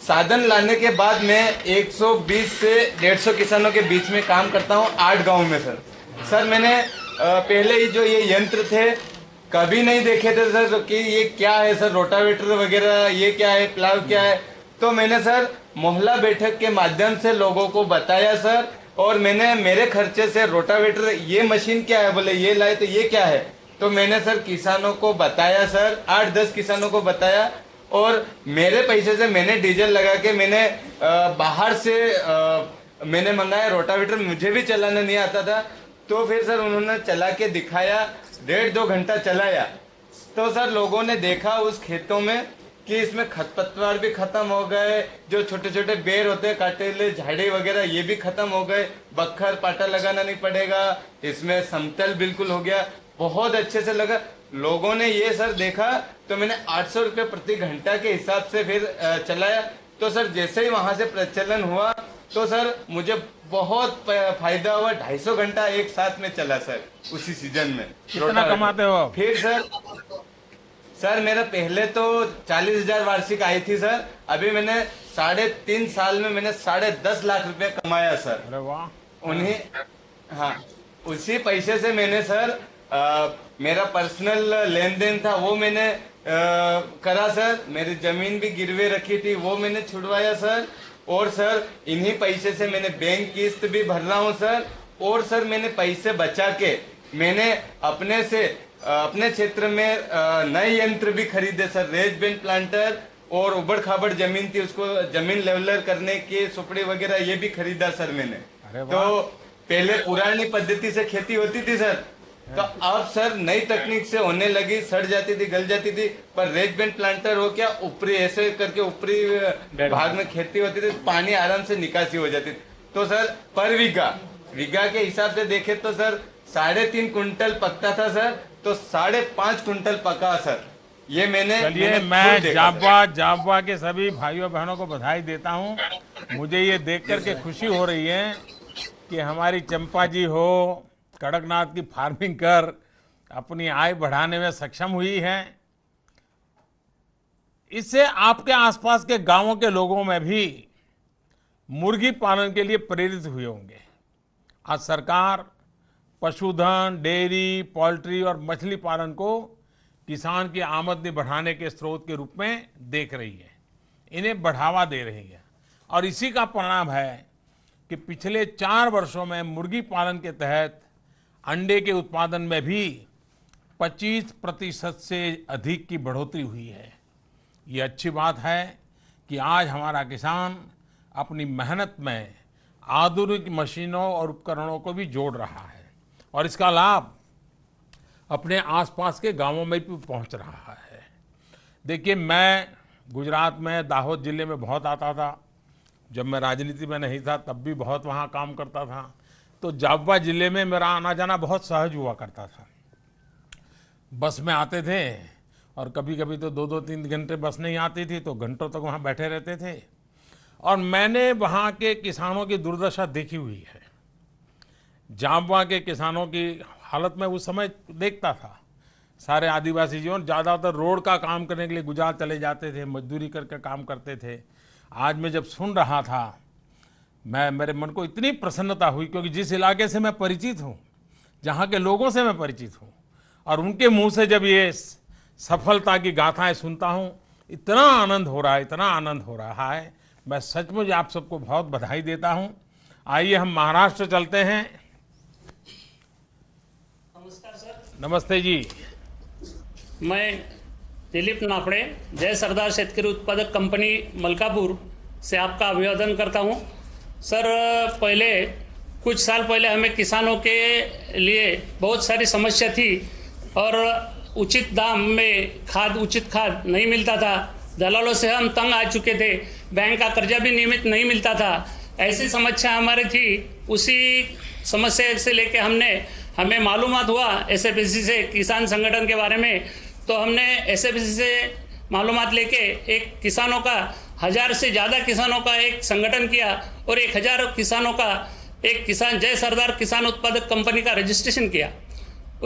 S11: साधन लाने के बाद मैं 120 से 150 किसानों के बीच में काम करता हूँ आठ गांव में सर सर मैंने पहले ही जो ये यंत्र थे कभी नहीं देखे थे सर कि ये क्या है सर रोटावेटर वगैरह ये क्या है प्लाव क्या है तो मैंने सर मोहल्ला बैठक के माध्यम से लोगों को बताया सर और मैंने मेरे खर्चे से रोटावेटर ये मशीन क्या है बोले ये लाए तो ये क्या है तो मैंने सर किसानों को बताया सर आठ दस किसानों को बताया और मेरे पैसे से मैंने डीजल लगा के मैंने बाहर से मैंने मंगाया रोटावेटर मुझे भी चलाना नहीं आता था तो फिर सर उन्होंने चला के दिखाया डेढ़ दो घंटा चलाया तो सर लोगों ने देखा उस खेतों में कि इसमें खतपतवार भी खत्म हो गए जो छोटे छोटे बेर होते हैं काटेले झाड़े वगैरह ये भी खत्म हो गए बखर पाटा लगाना नहीं पड़ेगा इसमें समतल बिल्कुल हो गया बहुत अच्छे से लगा लोगों ने ये सर देखा तो मैंने आठ सौ रुपये प्रति घंटा के हिसाब से फिर चलाया तो सर जैसे ही वहाँ से प्रचलन हुआ तो सर मुझे बहुत फायदा हुआ ढाई सौ घंटा एक साथ में चला सर उसी सीजन में कितना कमाते हो फिर सर सर मेरा पहले तो चालीस हजार वार्षिक आई थी सर अभी मैंने साढ़े तीन साल में मैंने साढ़े दस लाख रुपए कमाया सर अरे वाह उन्हीं हाँ उसी पैसे से मैंने सर मेरा पर्सनल लेन देन था वो मैंने करा सर मेरी जमीन भी गिरवे रखी थी वो मैंने छुड़वाया सर और सर इन्हीं पैसे से मैंने बैंक किस्त भी भर रहा हूँ सर और सर मैंने पैसे बचा के मैंने अपने से अपने क्षेत्र में नए यंत्र भी खरीदे सर रेज बेन प्लांटर और उबड़ खाबड़ जमीन थी उसको जमीन लेवलर करने के सुपड़े वगैरह ये भी खरीदा सर मैंने तो पहले पुरानी पद्धति से खेती होती थी सर तो अब सर नई तकनीक से होने लगी सड़ जाती थी गल जाती थी पर रेड बैंड प्लांटर हो क्या ऊपरी ऐसे करके ऊपरी भाग में खेती होती थी पानी आराम से निकासी हो जाती थी तो सर पर वीघा वीघा के हिसाब से देखे तो सर साढ़े तीन कुंटल पकता था सर तो साढ़े पांच कुंटल पका सर ये मैंने चलिए मैं जाबा
S1: जाबा के सभी भाइयों बहनों को बधाई देता हूँ मुझे ये देख करके खुशी हो रही है कि हमारी चंपा जी हो कड़कनाथ की फार्मिंग कर अपनी आय बढ़ाने में सक्षम हुई है इससे आपके आसपास के गांवों के लोगों में भी मुर्गी पालन के लिए प्रेरित हुए होंगे आज सरकार पशुधन डेयरी पोल्ट्री और मछली पालन को किसान की आमदनी बढ़ाने के स्रोत के रूप में देख रही है इन्हें बढ़ावा दे रही है और इसी का परिणाम है कि पिछले चार वर्षों में मुर्गी पालन के तहत अंडे के उत्पादन में भी 25 प्रतिशत से अधिक की बढ़ोतरी हुई है ये अच्छी बात है कि आज हमारा किसान अपनी मेहनत में आधुनिक मशीनों और उपकरणों को भी जोड़ रहा है और इसका लाभ अपने आसपास के गांवों में भी पहुंच रहा है देखिए मैं गुजरात में दाहोद ज़िले में बहुत आता था जब मैं राजनीति में नहीं था तब भी बहुत वहाँ काम करता था तो जाबवा ज़िले में मेरा आना जाना बहुत सहज हुआ करता था बस में आते थे और कभी कभी तो दो दो तीन घंटे बस नहीं आती थी तो घंटों तक वहाँ बैठे रहते थे और मैंने वहाँ के किसानों की दुर्दशा देखी हुई है जामवा के किसानों की हालत में उस समय देखता था सारे आदिवासी जीवन ज़्यादातर रोड का काम करने के लिए गुजार चले जाते थे मजदूरी करके काम करते थे आज मैं जब सुन रहा था मैं मेरे मन को इतनी प्रसन्नता हुई क्योंकि जिस इलाके से मैं परिचित हूँ जहाँ के लोगों से मैं परिचित हूँ और उनके मुंह से जब ये सफलता की गाथाएं सुनता हूँ इतना आनंद हो रहा है इतना आनंद हो रहा है मैं सचमुच आप सबको बहुत बधाई देता हूँ आइए हम महाराष्ट्र चलते हैं सर नमस्ते जी
S5: मैं दिलीप नाफड़े जय सरदार शेतकरी उत्पादक कंपनी मलकापुर से आपका अभिवादन करता हूँ सर पहले कुछ साल पहले हमें किसानों के लिए बहुत सारी समस्या थी और उचित दाम में खाद उचित खाद नहीं मिलता था दलालों से हम तंग आ चुके थे बैंक का कर्जा भी नियमित नहीं मिलता था ऐसी समस्या हमारी थी उसी समस्या से लेके हमने हमें मालूम हुआ एस से किसान संगठन के बारे में तो हमने एस से मालूम लेके एक किसानों का हजार से ज़्यादा किसानों का एक संगठन किया और एक हजार किसानों का एक किसान जय सरदार किसान उत्पादक कंपनी का रजिस्ट्रेशन किया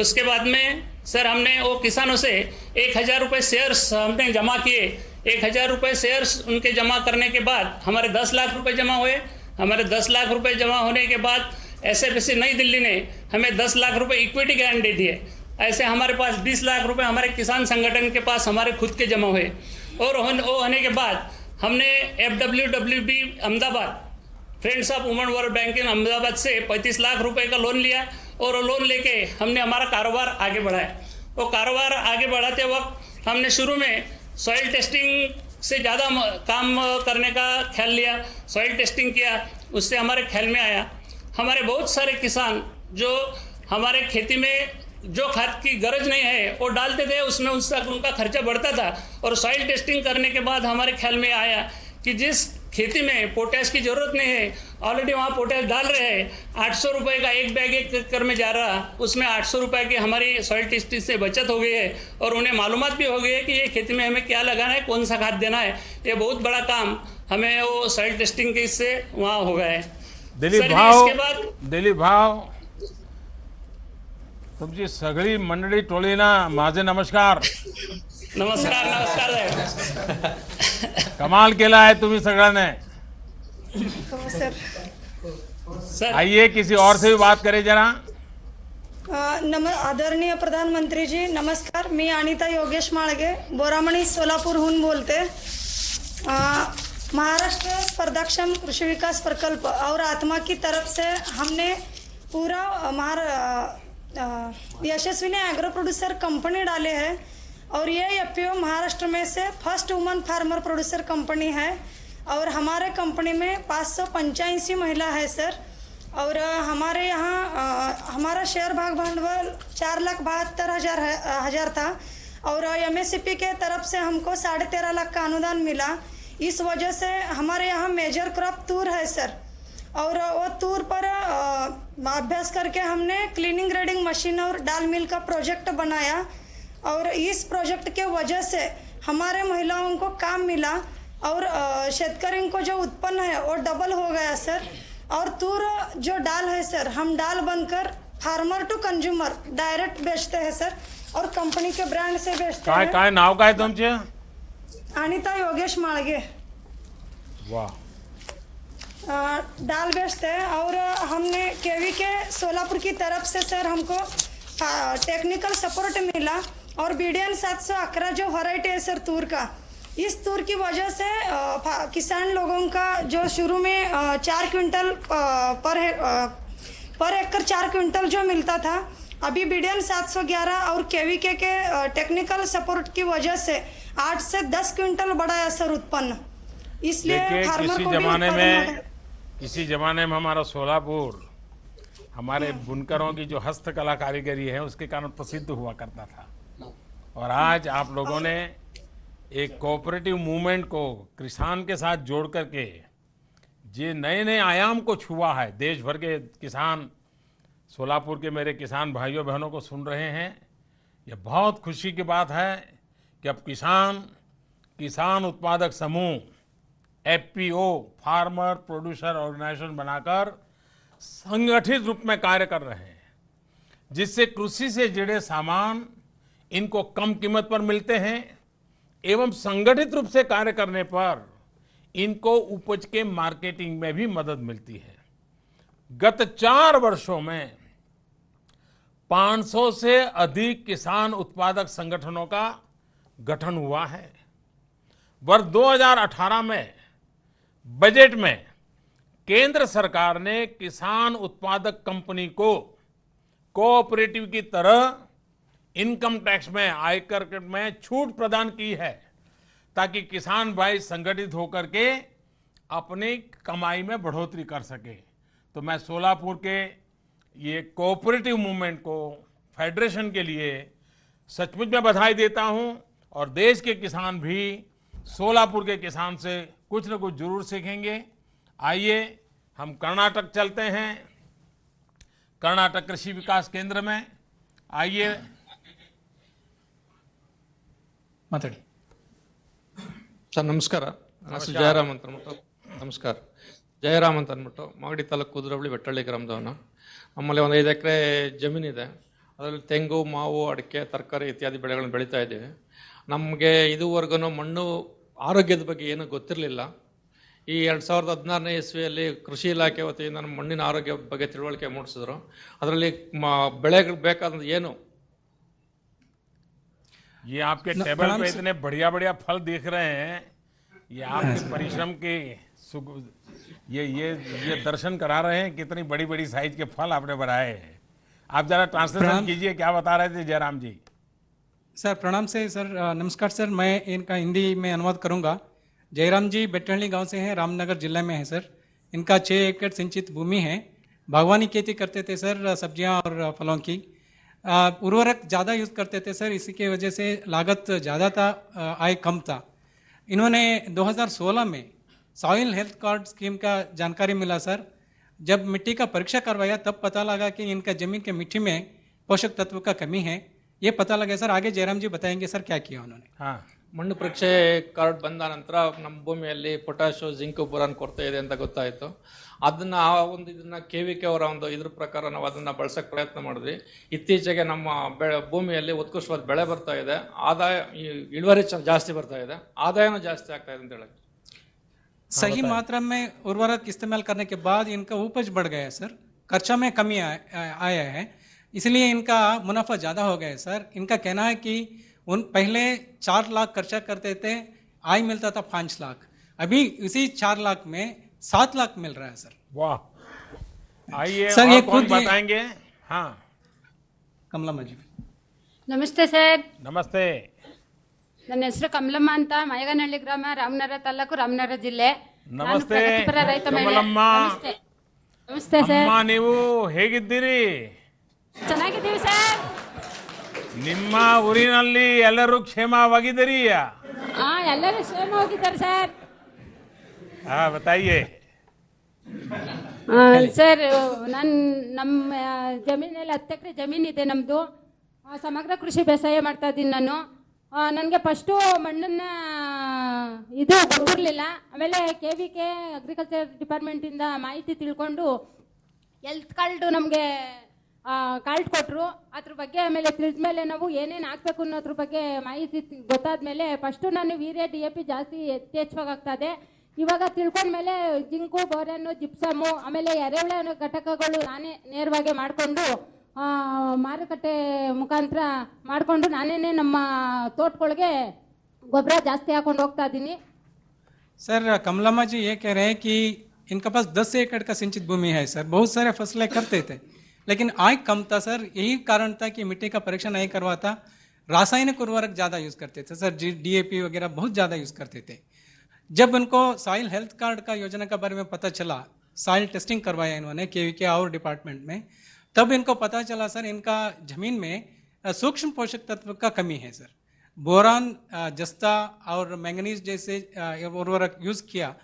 S5: उसके बाद में सर हमने वो किसानों से एक हज़ार रुपये शेयर्स हमने जमा किए एक हज़ार रुपये शेयर्स उनके जमा करने के बाद हमारे दस लाख रुपए जमा हुए हमारे दस लाख रुपए जमा होने के बाद ऐसे पैसे नई दिल्ली ने हमें दस लाख रुपए इक्विटी गारंटी दिए ऐसे हमारे पास बीस लाख रुपए हमारे किसान संगठन के पास हमारे खुद के जमा हुए और होने के बाद हमने F W W B Ahmedabad friends of woman world bank in Ahmedabad से 35 लाख रुपए का लोन लिया और लोन लेके हमने हमारा कारोबार आगे बढ़ाया वो कारोबार आगे बढ़ाते वक्त हमने शुरू में सॉइल टेस्टिंग से ज़्यादा काम करने का ख्याल लिया सॉइल टेस्टिंग किया उससे हमारे ख्याल में आया हमारे बहुत सारे किसान जो हमारे खेती में जो खाद की गरज नहीं है वो डालते थे उसमें उस तक उनका खर्चा बढ़ता था और सॉइल टेस्टिंग करने के बाद हमारे ख्याल में आया कि जिस खेती में पोटैश की ज़रूरत नहीं है ऑलरेडी वहाँ पोटैश डाल रहे हैं आठ सौ रुपये का एक बैग एक कर में जा रहा उसमें आठ सौ रुपये की हमारी सॉइल टेस्टिंग से बचत हो गई है और उन्हें मालूम भी हो गई है कि ये खेती में हमें क्या लगाना है कौन सा खाद देना है ये बहुत बड़ा काम हमें वो सॉइल टेस्टिंग के इससे
S1: वहाँ हो गया है दिलीप भाव दिलीप भाव तुमची सगळी मंडळी टोळीना माझे नमस्कार नमस्कार नमस्कार कमाल केला आहे तुम्ही सगळ्यांनी आइए किसी और से भी बात करे जरा
S3: नम आदरणीय प्रधानमंत्री जी नमस्कार मी अनिता योगेश माळगे बोरामणी सोलापुर सोलापूरहून बोलते महाराष्ट्र स्पर्धाक्षम कृषि विकास प्रकल्प और आत्मा की तरफ से हमने पूरा यशस्वी ने एग्रो प्रोड्यूसर कंपनी डाले है और ये एफ महाराष्ट्र में से first woman farmer producer company है और हमारे कंपनी में पाँच सौ पंचासी महिला है सर और हमारे यहाँ हमारा शेयर भाग भांडवल चार लाख बहत्तर हज़ार हज़ार था और एम के तरफ से हमको साढ़े तेरह लाख का अनुदान मिला इस वजह से हमारे यहाँ मेजर क्रॉप तूर है सर और वो टूर पर अभ्यास करके हमने क्लीनिंग ग्रेडिंग मशीन और डाल मिल का प्रोजेक्ट बनाया और इस प्रोजेक्ट के वजह से हमारे महिलाओं को काम मिला और शेतकरी को जो उत्पन्न है वो डबल हो गया सर और तूर जो डाल है सर हम डाल बनकर फार्मर टू कंज्यूमर डायरेक्ट बेचते हैं सर और कंपनी के ब्रांड से बेचते काय काय नाव काय अनिता योगेश माळगे वाह दाल बेचते हैं और हमने केवी के सोलापुर की तरफ से सर हमको टेक्निकल सपोर्ट मिला और बी डी एन सात सौ अकरा जो वराइटी है सर तूर का इस तूर की वजह से किसान लोगों का जो शुरू में चार क्विंटल पर पर एकड़ चार क्विंटल जो मिलता था अभी बी डी एन सात सौ ग्यारह और केवी के के टेक्निकल सपोर्ट की वजह से आठ से दस क्विंटल बढ़ा है सर उत्पन्न इसलिए किसी जमाने में
S1: इसी ज़माने में हमारा सोलापुर हमारे बुनकरों की जो हस्तकला कारीगरी है उसके कारण प्रसिद्ध हुआ करता था और आज आप लोगों ने एक कोऑपरेटिव मूवमेंट को किसान के साथ जोड़ करके ये नए नए आयाम को छुआ है देश भर के किसान सोलापुर के मेरे किसान भाइयों बहनों को सुन रहे हैं यह बहुत खुशी की बात है कि अब किसान किसान उत्पादक समूह एफपीओ फार्मर प्रोड्यूसर ऑर्गेनाइजेशन बनाकर संगठित रूप में कार्य कर रहे हैं जिससे कृषि से जुड़े सामान इनको कम कीमत पर मिलते हैं एवं संगठित रूप से कार्य करने पर इनको उपज के मार्केटिंग में भी मदद मिलती है गत चार वर्षों में 500 से अधिक किसान उत्पादक संगठनों का गठन हुआ है वर्ष 2018 में बजट में केंद्र सरकार ने किसान उत्पादक कंपनी को कोऑपरेटिव की तरह इनकम टैक्स में आयकर में छूट प्रदान की है ताकि किसान भाई संगठित होकर के अपनी कमाई में बढ़ोतरी कर सके तो मैं सोलापुर के ये कोऑपरेटिव मूवमेंट को फेडरेशन के लिए सचमुच में बधाई देता हूं और देश के किसान भी सोलापुर के किसान से कुछ न कुछ जरूर सीखेंगे आइए हम कर्नाटक चलते हैं कर्नाटक कृषि विकास केंद्र में आइए
S6: सर नमस्कार जयराम
S12: नमस्कार जयराम अंतु मगड़ी तलाक कदरवली बटली ग्राम नमल एकरे जमीन अद्वाल तेु मा अड़के तरकारी इत्यादि बड़े बेता है ನಮಗೆ ಇದುವರೆಗೂ ಮಣ್ಣು ಆರೋಗ್ಯದ ಬಗ್ಗೆ ಏನೂ ಗೊತ್ತಿರಲಿಲ್ಲ ಈ ಎರಡು ಸಾವಿರದ ಹದಿನಾರನೇ ಇಸ್ವಿಯಲ್ಲಿ ಕೃಷಿ ಇಲಾಖೆ ವತಿಯಿಂದ ನಮ್ಮ ಮಣ್ಣಿನ ಆರೋಗ್ಯ ಬಗ್ಗೆ ತಿಳುವಳಿಕೆ ಮೂಡಿಸಿದ್ರು ಅದರಲ್ಲಿ ಬೆಳೆಗಳು ಬೇಕಾದ ಏನು
S1: ये आपके टेबल पे इतने बढ़िया बढ़िया फल दिख रहे हैं ये आपके परिश्रम के ये ये ये दर्शन करा रहे हैं
S13: सर प्रणाम से सर नमस्कार सर मैं इनका हिंदी में अनुवाद करूंगा जयराम जी बेटरली गांव से हैं रामनगर जिले में है सर इनका छः एकड़ सिंचित भूमि है बागवानी खेती करते थे सर सब्जियां और फलों की उर्वरक ज़्यादा यूज़ करते थे सर इसी के वजह से लागत ज़्यादा था आय कम था इन्होंने 2016 में सॉइल हेल्थ कार्ड स्कीम का जानकारी मिला सर जब मिट्टी का परीक्षा करवाया तब पता लगा कि इनका ज़मीन के मिट्टी में पोषक तत्व का कमी है ये पता लगे सर आगे जयराम जी बताएंगे सर क्या किया उन्होंने हाँ ಮಣ್ಣು ಪರೀಕ್ಷೆ ಕಾರ್ಡ್ ಬಂದ ನಂತರ ನಮ್ಮ ಭೂಮಿಯಲ್ಲಿ
S12: ಪೊಟ್ಯಾಶು ಜಿಂಕು ಬುರಾನ್ ಕೊರತೆ ಇದೆ ಅಂತ ಗೊತ್ತಾಯಿತು ಅದನ್ನು ಆ ಒಂದು ಇದನ್ನು ಕೆ ವಿ ಕೆ ಅವರ ಒಂದು ಇದ್ರ ಪ್ರಕಾರ ನಾವು ಅದನ್ನು ಬಳಸೋಕ್ಕೆ ಪ್ರಯತ್ನ ಮಾಡಿದ್ವಿ ಇತ್ತೀಚೆಗೆ ನಮ್ಮ ಬೆಳೆ ಭೂಮಿಯಲ್ಲಿ ಉತ್ಕೃಷ್ಟವಾದ ಬೆಳೆ
S13: ಬರ್ತಾ ಇದೆ ಆದಾಯ ಇಳುವರಿ ಜಾಸ್ತಿ ಬರ್ತಾ ಇದೆ ಆದಾಯನೂ ಜಾಸ್ತಿ ಆಗ್ತಾ ಇದೆ ಅಂತ ಹೇಳಕ್ಕೆ ಸಹಿ ಮಾತ್ರ ಉರ್ವರ उर्वरक इस्तेमाल करने के बाद इनका उपज ಸರ್ गया ಕಮ್ಮಿ ಆಯ್ खर्चा इसलिए इनका मुनाफा ज़्यादा हो गया है सर इनका कहना है कि उन पहले चार लाख खर्चा करते थे आय मिलता था पाँच लाख अभी इसी चार लाख में सात लाख मिल रहा है सर
S1: वाह
S13: आइए सर
S7: ये खुद बताएंगे
S1: हाँ कमला मजी
S14: नमस्ते सर नमस्ते ನನ್ನ ಹೆಸರು ಕಮಲಮ್ಮ ಅಂತ ಮಯಗನಹಳ್ಳಿ ಗ್ರಾಮ ರಾಮನಗರ ತಾಲೂಕು ರಾಮನಗರ ಜಿಲ್ಲೆ
S1: ನಮಸ್ತೆ ನಮಸ್ತೆ ನಮಸ್ತೆ ಸರ್ ನೀವು ಹೇಗಿದ್ದೀರಿ
S14: ಚೆನ್ನಾಗಿದ್ದೀವಿ ಸರ್
S1: ನಿಮ್ಮ ಊರಿನಲ್ಲಿ ಎಲ್ಲರೂ ಕ್ಷೇಮವಾಗಿದ್ದೀರಿ
S14: ಎಲ್ಲರೂ ಕ್ಷೇಮವಾಗಿದ್ದಾರೆ ಸರ್ ಹಾ ಸರ್ ನಾನು ನಮ್ಮ ಜಮೀನಲ್ಲಿ ಹತ್ತು ಎಕರೆ ಜಮೀನಿದೆ ನಮ್ಮದು ಸಮಗ್ರ ಕೃಷಿ ಬೇಸಾಯ ಮಾಡ್ತಾ ಇದ್ದೀನಿ ನಾನು ನನಗೆ ಫಸ್ಟು ಮಣ್ಣನ್ನ ಇದು ಗೊತ್ತಿರಲಿಲ್ಲ ಆಮೇಲೆ ಕೆ ವಿ ಕೆ ಅಗ್ರಿಕಲ್ಚರ್ ಡಿಪಾರ್ಟ್ಮೆಂಟಿಂದ ಮಾಹಿತಿ ತಿಳ್ಕೊಂಡು ಎಲ್ತ್ ಕಾರ್ಡು ನಮಗೆ ಕಾರ್ಡ್ ಕೊಟ್ಟರು ಅದ್ರ ಬಗ್ಗೆ ಆಮೇಲೆ ತಿಳಿದ ಮೇಲೆ ನಾವು ಏನೇನು ಹಾಕ್ಬೇಕು ಅನ್ನೋದ್ರ ಬಗ್ಗೆ ಮಾಹಿತಿ ಗೊತ್ತಾದ್ಮೇಲೆ ಫಸ್ಟು ನಾನು ವೀರ್ಯ ಡಿ ಎ ಪಿ ಜಾಸ್ತಿ ಯಥೇಚ್ಛವಾಗ್ತದೆ ಇವಾಗ ತಿಳ್ಕೊಂಡ್ಮೇಲೆ ಜಿಂಕು ಬೋರನ್ನು ಜಿಪ್ಸಮು ಆಮೇಲೆ ಎರೆಹುಳ ಘಟಕಗಳು ನಾನೇ ನೇರವಾಗಿ ಮಾಡಿಕೊಂಡು ಮಾರುಕಟ್ಟೆ ಮುಖಾಂತರ ಮಾಡಿಕೊಂಡು ನಾನೇ ನಮ್ಮ ತೋಟಗಳಿಗೆ ಗೊಬ್ಬರ ಜಾಸ್ತಿ ಹಾಕೊಂಡು ಹೋಗ್ತಾ ಇದ್ದೀನಿ
S13: ಸರ್ ಕಮಲಮ್ಮಜಿ ಏಕೆ ये ಇನ್ಕಪಾಸ್ ದಸ್ ಏಕಡ್ಕ ಸಿಂಚಿತ ಭೂಮಿ पास ಸರ್ ಬಹುತ್ का ಫಸಲೇ ಕರ್ತೈತೆ लेकिन आय कम था सर यही कारण था कि मिट्टी का परीक्षण नहीं करवाता रासायनिक उर्वरक ज़्यादा यूज़ करते थे सर जी डीएपी वगैरह बहुत ज़्यादा यूज़ करते थे जब उनको साइल हेल्थ कार्ड का योजना के बारे में पता चला साइल टेस्टिंग करवाया इन्होंने के वी के और डिपार्टमेंट में तब इनको पता चला सर इनका ज़मीन में सूक्ष्म पोषक तत्व का कमी है सर बोरान जस्ता और मैंगनीज जैसे उर्वरक यूज़ किया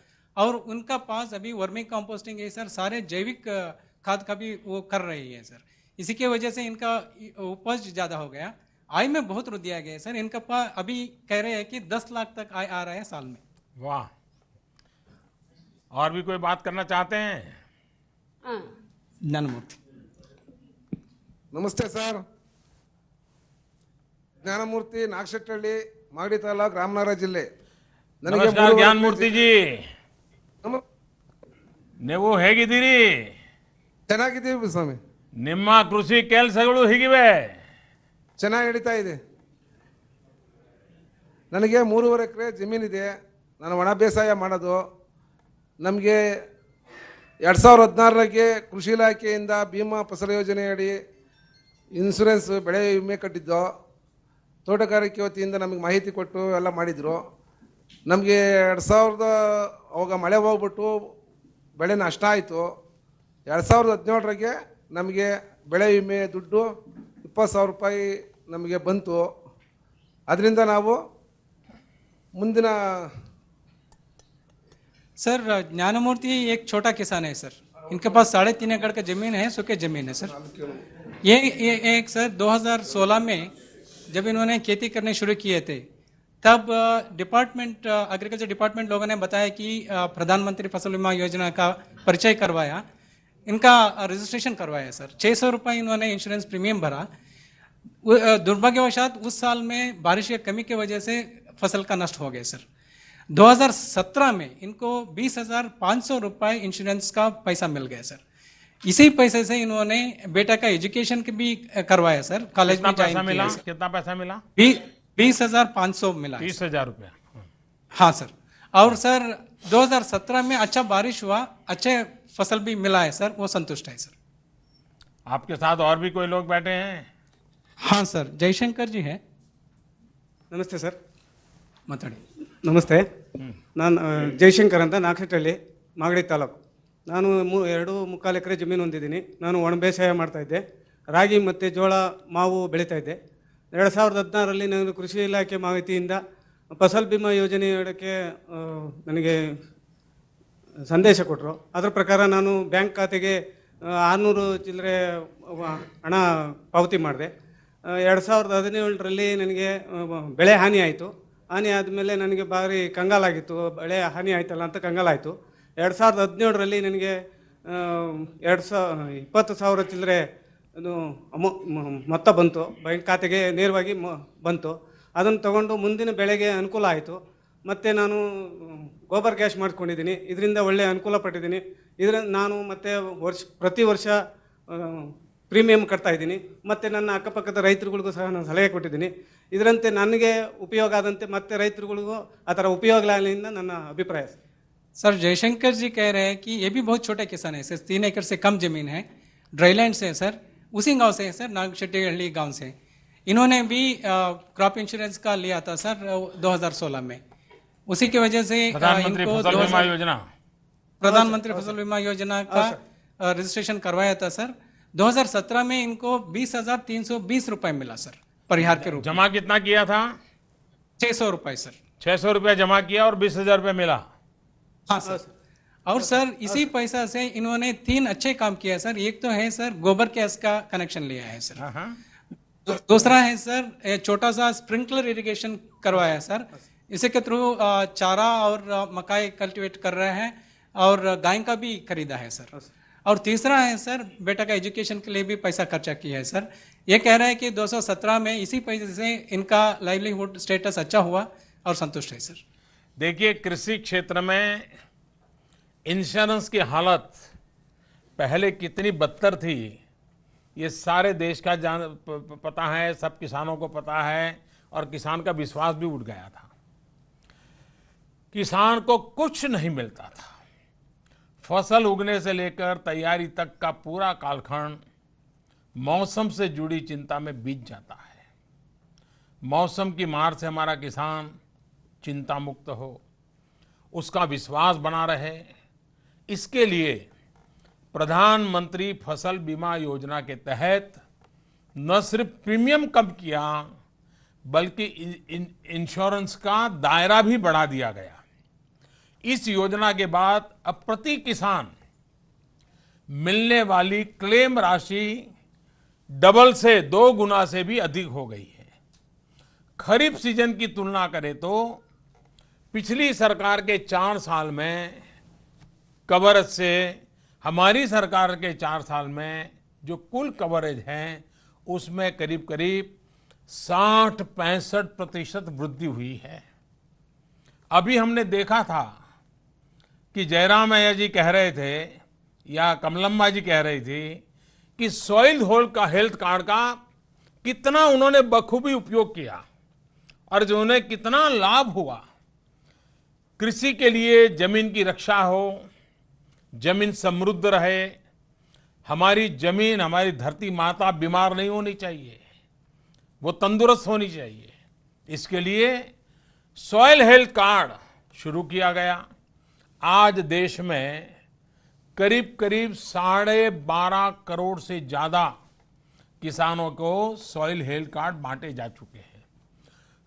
S13: और उनका पास अभी वर्मिंग कंपोस्टिंग ये सर सारे जैविक खाद का भी वो कर रही है सर इसी के वजह से इनका उपज ज़्यादा हो गया आय में बहुत रुद दिया गया सर इनका अभी कह रहे हैं कि दस लाख तक आय आ रहा है साल में वाह
S1: और भी कोई बात करना चाहते हैं हाँ। ज्ञानमूर्ति
S15: नमस्ते सर ಜ್ಞಾನಮೂರ್ತಿ ನಾಗಶೆಟ್ಟಹಳ್ಳಿ ಮಾಗಡಿ ತಾಲೂಕು ರಾಮನಗರ ಜಿಲ್ಲೆ
S1: जी ಜ್ಞಾನಮೂರ್ತಿ ಜಿ ನೀವು ಹೇಗಿದ್ದೀರಿ
S15: ಚೆನ್ನಾಗಿದ್ದೀವಿ ಸ್ವಾಮಿ ನಿಮ್ಮ ಕೃಷಿ ಕೆಲಸಗಳು ಹೀಗಿವೆ ಚೆನ್ನಾಗಿ ನಡೀತಾ ಇದೆ ನನಗೆ ಮೂರುವರೆ ಎಕರೆ ಜಮೀನಿದೆ ನಾನು ಒಣ ಬೇಸಾಯ ಮಾಡೋದು ನಮಗೆ ಎರಡು ಸಾವಿರದ ಹದಿನಾರರಾಗೆ ಕೃಷಿ ಇಲಾಖೆಯಿಂದ ಭೀಮಾ ಫಸಲ ಯೋಜನೆಯಡಿ ಇನ್ಸೂರೆನ್ಸ್ ಬೆಳೆ ವಿಮೆ ಕಟ್ಟಿದ್ದು ತೋಟಗಾರಿಕೆ ವತಿಯಿಂದ ನಮಗೆ ಮಾಹಿತಿ ಕೊಟ್ಟು ಎಲ್ಲ ಮಾಡಿದರು ನಮಗೆ ಎರಡು ಸಾವಿರದ ಅವಾಗ ಮಳೆ ಹೋಗ್ಬಿಟ್ಟು ಬೆಳೆ ನಷ್ಟ ಆಯಿತು सविद ಸಾವಿರದ नमें बड़े विमे ವಿಮೆ ದುಡ್ಡು रूपाय नमें बंत ನಮಗೆ ना मुद्दा
S13: सर ज्ञानमूर्ति एक छोटा किसान है सर इनके पास साढ़े तीन एकड़ का जमीन है सुखे जमीन है सर ये, ये एक सर 2016 में जब इन्होंने खेती करने शुरू किए थे तब डिपार्टमेंट एग्रीकल्चर डिपार्टमेंट लोगों ने बताया कि प्रधानमंत्री फसल बीमा योजना का परिचय करवाया इनका रजिस्ट्रेशन करवाया सर छः सौ रुपये इन्होंने इंश्योरेंस प्रीमियम भरा दुर्भाग्यवशात उस साल में बारिश की कमी की वजह से फसल का नष्ट हो गया सर 2017 में इनको बीस हजार पाँच सौ रुपये इंश्योरेंस का पैसा मिल गया सर इसी पैसे से इन्होंने बेटा का एजुकेशन के भी करवाया सर कॉलेज में पैसा मिला
S1: कितना पैसा मिला
S13: बीस हजार पाँच सौ मिला बीस हजार रुपया हाँ सर और सर 2017 में अच्छा बारिश हुआ अच्छे ಫಸಲ್ भी मिला है सर वो संतुष्ट है सर
S1: आपके साथ और भी कोई लोग बैठे हैं हाँ सर जयशंकर ಜಿ ಹೇ ನಮಸ್ತೆ ಸರ್ ಮಾತಾಡಿ
S7: ನಮಸ್ತೆ ನಾನು ಜೈಶಂಕರ್ ಅಂತ ನಾಗಶೆಟ್ಟಳ್ಳಿ ಮಾಗಡಿ ತಾಲೂಕು ನಾನು ಮೂ ಎರಡು ಮುಕ್ಕಾಲು ಎಕರೆ ಜಮೀನು ಹೊಂದಿದ್ದೀನಿ ನಾನು ಒಣ ಬೇಸಾಯ ಮಾಡ್ತಾಯಿದ್ದೆ ರಾಗಿ ಮತ್ತು ಜೋಳ ಮಾವು ಬೆಳೀತಾ ಇದ್ದೆ ಎರಡು ಸಾವಿರದ ಹದಿನಾರರಲ್ಲಿ ನಾನು ಕೃಷಿ ಇಲಾಖೆ ಮಾಹಿತಿಯಿಂದ ಫಸಲ್ ಬಿಮಾ ಯೋಜನೆ ಅಡಕ್ಕೆ ನನಗೆ ಸಂದೇಶ ಕೊಟ್ಟರು ಅದರ ಪ್ರಕಾರ ನಾನು ಬ್ಯಾಂಕ್ ಖಾತೆಗೆ ಆರುನೂರು ಚಿಲ್ಲರೆ ಹಣ ಪಾವತಿ ಮಾಡಿದೆ ಎರಡು ಸಾವಿರದ ಹದಿನೇಳರಲ್ಲಿ ನನಗೆ ಬೆಳೆ ಹಾನಿ ಆಯಿತು ಹಾನಿ ಆದಮೇಲೆ ನನಗೆ ಭಾರಿ ಕಂಗಾಲಾಗಿತ್ತು ಬೆಳೆ ಹಾನಿ ಆಯ್ತಲ್ಲ ಅಂತ ಕಂಗಾಲಾಯಿತು ಎರಡು ಸಾವಿರದ ಹದಿನೇಳರಲ್ಲಿ ನನಗೆ ಎರಡು ಸಾವಿರ ಇಪ್ಪತ್ತು ಸಾವಿರ ಚಿಲ್ಲರೆ ಅದು ಅಮೌ ಮೊತ್ತ ಬಂತು ಬ್ಯಾಂಕ್ ಖಾತೆಗೆ ನೇರವಾಗಿ ಮ ಬಂತು ಅದನ್ನು ತಗೊಂಡು ಮುಂದಿನ ಬೆಳೆಗೆ ಅನುಕೂಲ ಆಯಿತು ಮತ್ತು ನಾನು ಗೋಬರ್ ಗ್ಯಾಸ್ ಮಾಡ್ಕೊಂಡಿದ್ದೀನಿ ಇದರಿಂದ ಒಳ್ಳೆಯ ಅನುಕೂಲ ಪಟ್ಟಿದ್ದೀನಿ ಇದರಿಂದ ನಾನು ಮತ್ತು ವರ್ಷ ಪ್ರತಿ ವರ್ಷ ಪ್ರೀಮಿಯಂ ಕಟ್ತಾ ಇದ್ದೀನಿ ಮತ್ತು ನನ್ನ ಅಕ್ಕಪಕ್ಕದ ರೈತರುಗಳಿಗೂ ಸಹ ನಾನು ಸಲಹೆ ಕೊಟ್ಟಿದ್ದೀನಿ ಇದರಂತೆ ನನಗೆ ಉಪಯೋಗ ಆದಂತೆ ಮತ್ತೆ ರೈತರುಗಳಿಗೂ ಆ ಥರ ಉಪಯೋಗ ಆಗಲಿಂದ ನನ್ನ ಅಭಿಪ್ರಾಯ
S13: ಸರ್ जयशंकर जी कह रहे हैं ಎ ಬಿ ಬಹುತ್ बहुत ಕಿಸಾನ್ किसान है ಕಮ್ तीन ಡ್ರೈಲ್ಯಾಂಡ್ಸೇ ಜಮೀನ್ ಹೇ जमीन है ಸರ್ से है ಬಿ ಸರ್ ಇನ್ಶೂರೆನ್ಸ್ से है ಸರ್ नागशेट्टीहली गांव से 2016 उसी की वजह से प्रधानमंत्री फसल बीमा योजना प्रधानमंत्री फसल बीमा योजना का रजिस्ट्रेशन करवाया था सर 2017 में इनको बीस हजार तीन सौ बीस रुपए मिला सर परिहार के रूप जमा कितना किया था छह सौ रुपए सर छह सौ रुपया जमा किया और बीस हजार रुपया मिला हाँ सर और सर इसी पैसा से इन्होंने तीन अच्छे काम किया सर एक तो है सर गोबर गैस का कनेक्शन लिया है सर हाँ, हाँ। दूसरा है सर छोटा सा स्प्रिंकलर इरिगेशन करवाया सर इसी के थ्रू चारा और मकाई कल्टीवेट कर रहे हैं और गाय का भी खरीदा है सर अच्छा। और तीसरा है सर बेटा का एजुकेशन के लिए भी पैसा खर्चा किया है सर ये कह रहे हैं कि 217 में इसी पैसे से इनका
S1: लाइवलीहुड स्टेटस अच्छा हुआ और संतुष्ट है सर देखिए कृषि क्षेत्र में इंश्योरेंस की हालत पहले कितनी बदतर थी ये सारे देश का जान पता है सब किसानों को पता है और किसान का विश्वास भी उठ गया था किसान को कुछ नहीं मिलता था फसल उगने से लेकर तैयारी तक का पूरा कालखंड मौसम से जुड़ी चिंता में बीत जाता है मौसम की मार से हमारा किसान चिंता मुक्त हो उसका विश्वास बना रहे इसके लिए प्रधानमंत्री फसल बीमा योजना के तहत न सिर्फ प्रीमियम कम किया बल्कि इंश्योरेंस का दायरा भी बढ़ा दिया गया इस योजना के बाद अब प्रति किसान मिलने वाली क्लेम राशि डबल से दो गुना से भी अधिक हो गई है खरीफ सीजन की तुलना करें तो पिछली सरकार के चार साल में कवरेज से हमारी सरकार के चार साल में जो कुल कवरेज है उसमें करीब करीब साठ पैंसठ प्रतिशत वृद्धि हुई है अभी हमने देखा था कि जयराम अय्या जी कह रहे थे या कमलम्मा जी कह रही थी कि सॉइल होल्ड का हेल्थ कार्ड का कितना उन्होंने बखूबी उपयोग किया और जो उन्हें कितना लाभ हुआ कृषि के लिए जमीन की रक्षा हो जमीन समृद्ध रहे हमारी जमीन हमारी धरती माता बीमार नहीं होनी चाहिए वो तंदुरुस्त होनी चाहिए इसके लिए सॉयल हेल्थ कार्ड शुरू किया गया आज देश में करीब करीब साढ़े बारह करोड़ से ज़्यादा किसानों को सॉइल हेल्थ कार्ड बांटे जा चुके हैं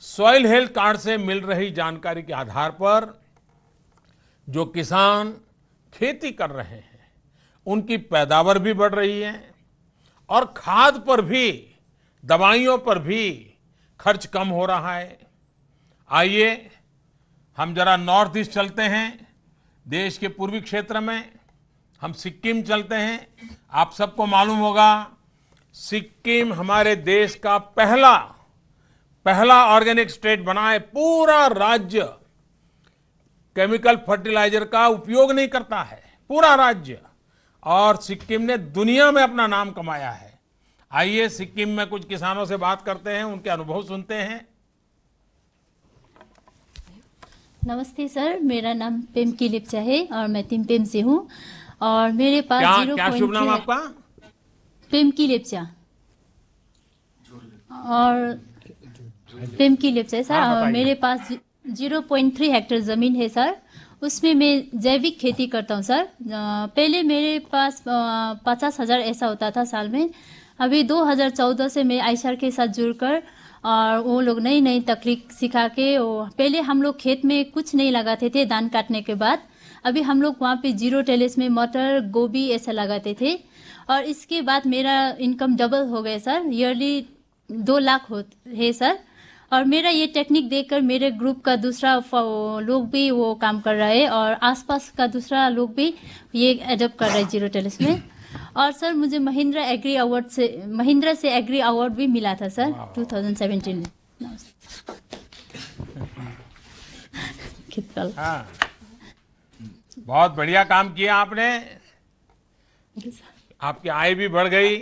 S1: सॉइल हेल्थ कार्ड से मिल रही जानकारी के आधार पर जो किसान खेती कर रहे हैं उनकी पैदावार भी बढ़ रही है और खाद पर भी दवाइयों पर भी खर्च कम हो रहा है आइए हम जरा नॉर्थ ईस्ट चलते हैं देश के पूर्वी क्षेत्र में हम सिक्किम चलते हैं आप सबको मालूम होगा सिक्किम हमारे देश का पहला पहला ऑर्गेनिक स्टेट बना है पूरा राज्य केमिकल फर्टिलाइजर का उपयोग नहीं करता है पूरा राज्य और सिक्किम ने दुनिया में अपना नाम कमाया है आइए सिक्किम में कुछ किसानों से बात करते हैं उनके अनुभव सुनते हैं
S16: नमस्ते सर मेरा नाम की लिपचा है और मैं तिमपेम से हूँ और मेरे पास क्या, जीरो क्या शुभ नाम आपका की लिपचा और की लिपचा है सर हाँ, और मेरे पास जीरो पॉइंट थ्री हेक्टर ज़मीन है सर उसमें मैं जैविक खेती करता हूँ सर पहले मेरे पास पचास हज़ार ऐसा होता था साल में अभी 2014 से मैं आईसर के साथ जुड़कर और वो लोग नई नई तकनीक सिखा के वो पहले हम लोग खेत में कुछ नहीं लगाते थे धान काटने के बाद अभी हम लोग वहाँ पे जीरो टेलेस में मटर गोभी ऐसा लगाते थे और इसके बाद मेरा इनकम डबल हो गया सर ईयरली दो लाख हो है सर और मेरा ये टेक्निक देखकर मेरे ग्रुप का दूसरा लोग भी वो काम कर रहे हैं और आसपास का दूसरा लोग भी ये एडप्ट कर रहे हैं जीरो टेलिस में और सर मुझे महिंद्रा एग्री अवार्ड से महिंद्रा से एग्री अवार्ड भी मिला था सर 2017 में
S1: से हाँ। बहुत बढ़िया काम किया आपने आपकी आय भी बढ़ गई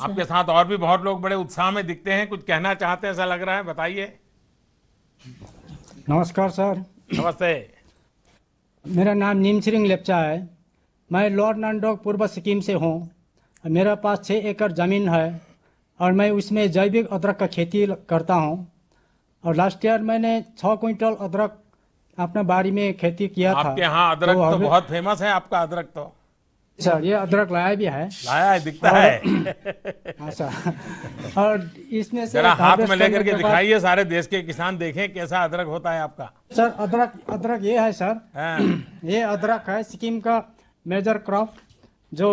S1: आपके साथ और भी बहुत लोग बड़े उत्साह में दिखते हैं कुछ कहना चाहते हैं ऐसा लग रहा है बताइए
S10: नमस्कार सर नमस्ते मेरा नाम नीम सिंह लेपचा है मैं लॉर्ड नानडोक पूर्व सिक्किम से हूँ मेरे पास छः एकड़ ज़मीन है और मैं उसमें जैविक अदरक का खेती करता हूँ और लास्ट ईयर मैंने छः क्विंटल अदरक अपने बाड़ी में खेती किया आपके था तो अदरक तो, तो बहुत
S1: फेमस है आपका अदरक तो
S10: सर अच्छा, ये अदरक लाया भी है
S1: लाया है दिखता है अच्छा और इसमें से हाथ में लेकर के दिखाइए सारे देश के किसान देखें कैसा अदरक होता है आपका
S10: सर अदरक अदरक ये है सर हाँ। ये अदरक है सिक्किम का मेजर क्रॉप जो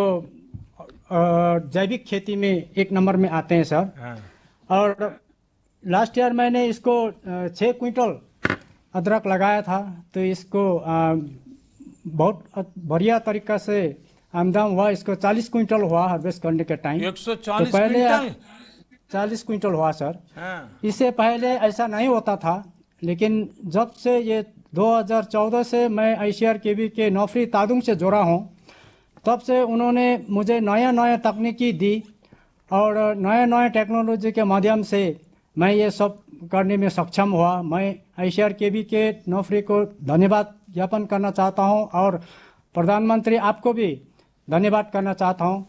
S10: जैविक खेती में एक नंबर में आते हैं सर हाँ। और लास्ट ईयर मैंने इसको छः क्विंटल अदरक लगाया था तो इसको बहुत बढ़िया तरीका से आमदाम हुआ इसको 40 क्विंटल हुआ हार्वेस्ट करने के टाइम
S1: तो पहले
S10: चालीस क्विंटल हुआ सर हाँ। इससे पहले ऐसा नहीं होता था लेकिन जब से ये 2014 से मैं आई के के नौफरी तादुंग से जुड़ा हूँ तब से उन्होंने मुझे नया नया तकनीकी दी और नया नया टेक्नोलॉजी के माध्यम से मैं ये सब करने में सक्षम हुआ मैं आई के नौफरी को धन्यवाद ज्ञापन करना चाहता हूँ और प्रधानमंत्री आपको भी धन्यवाद करना चाहता हूँ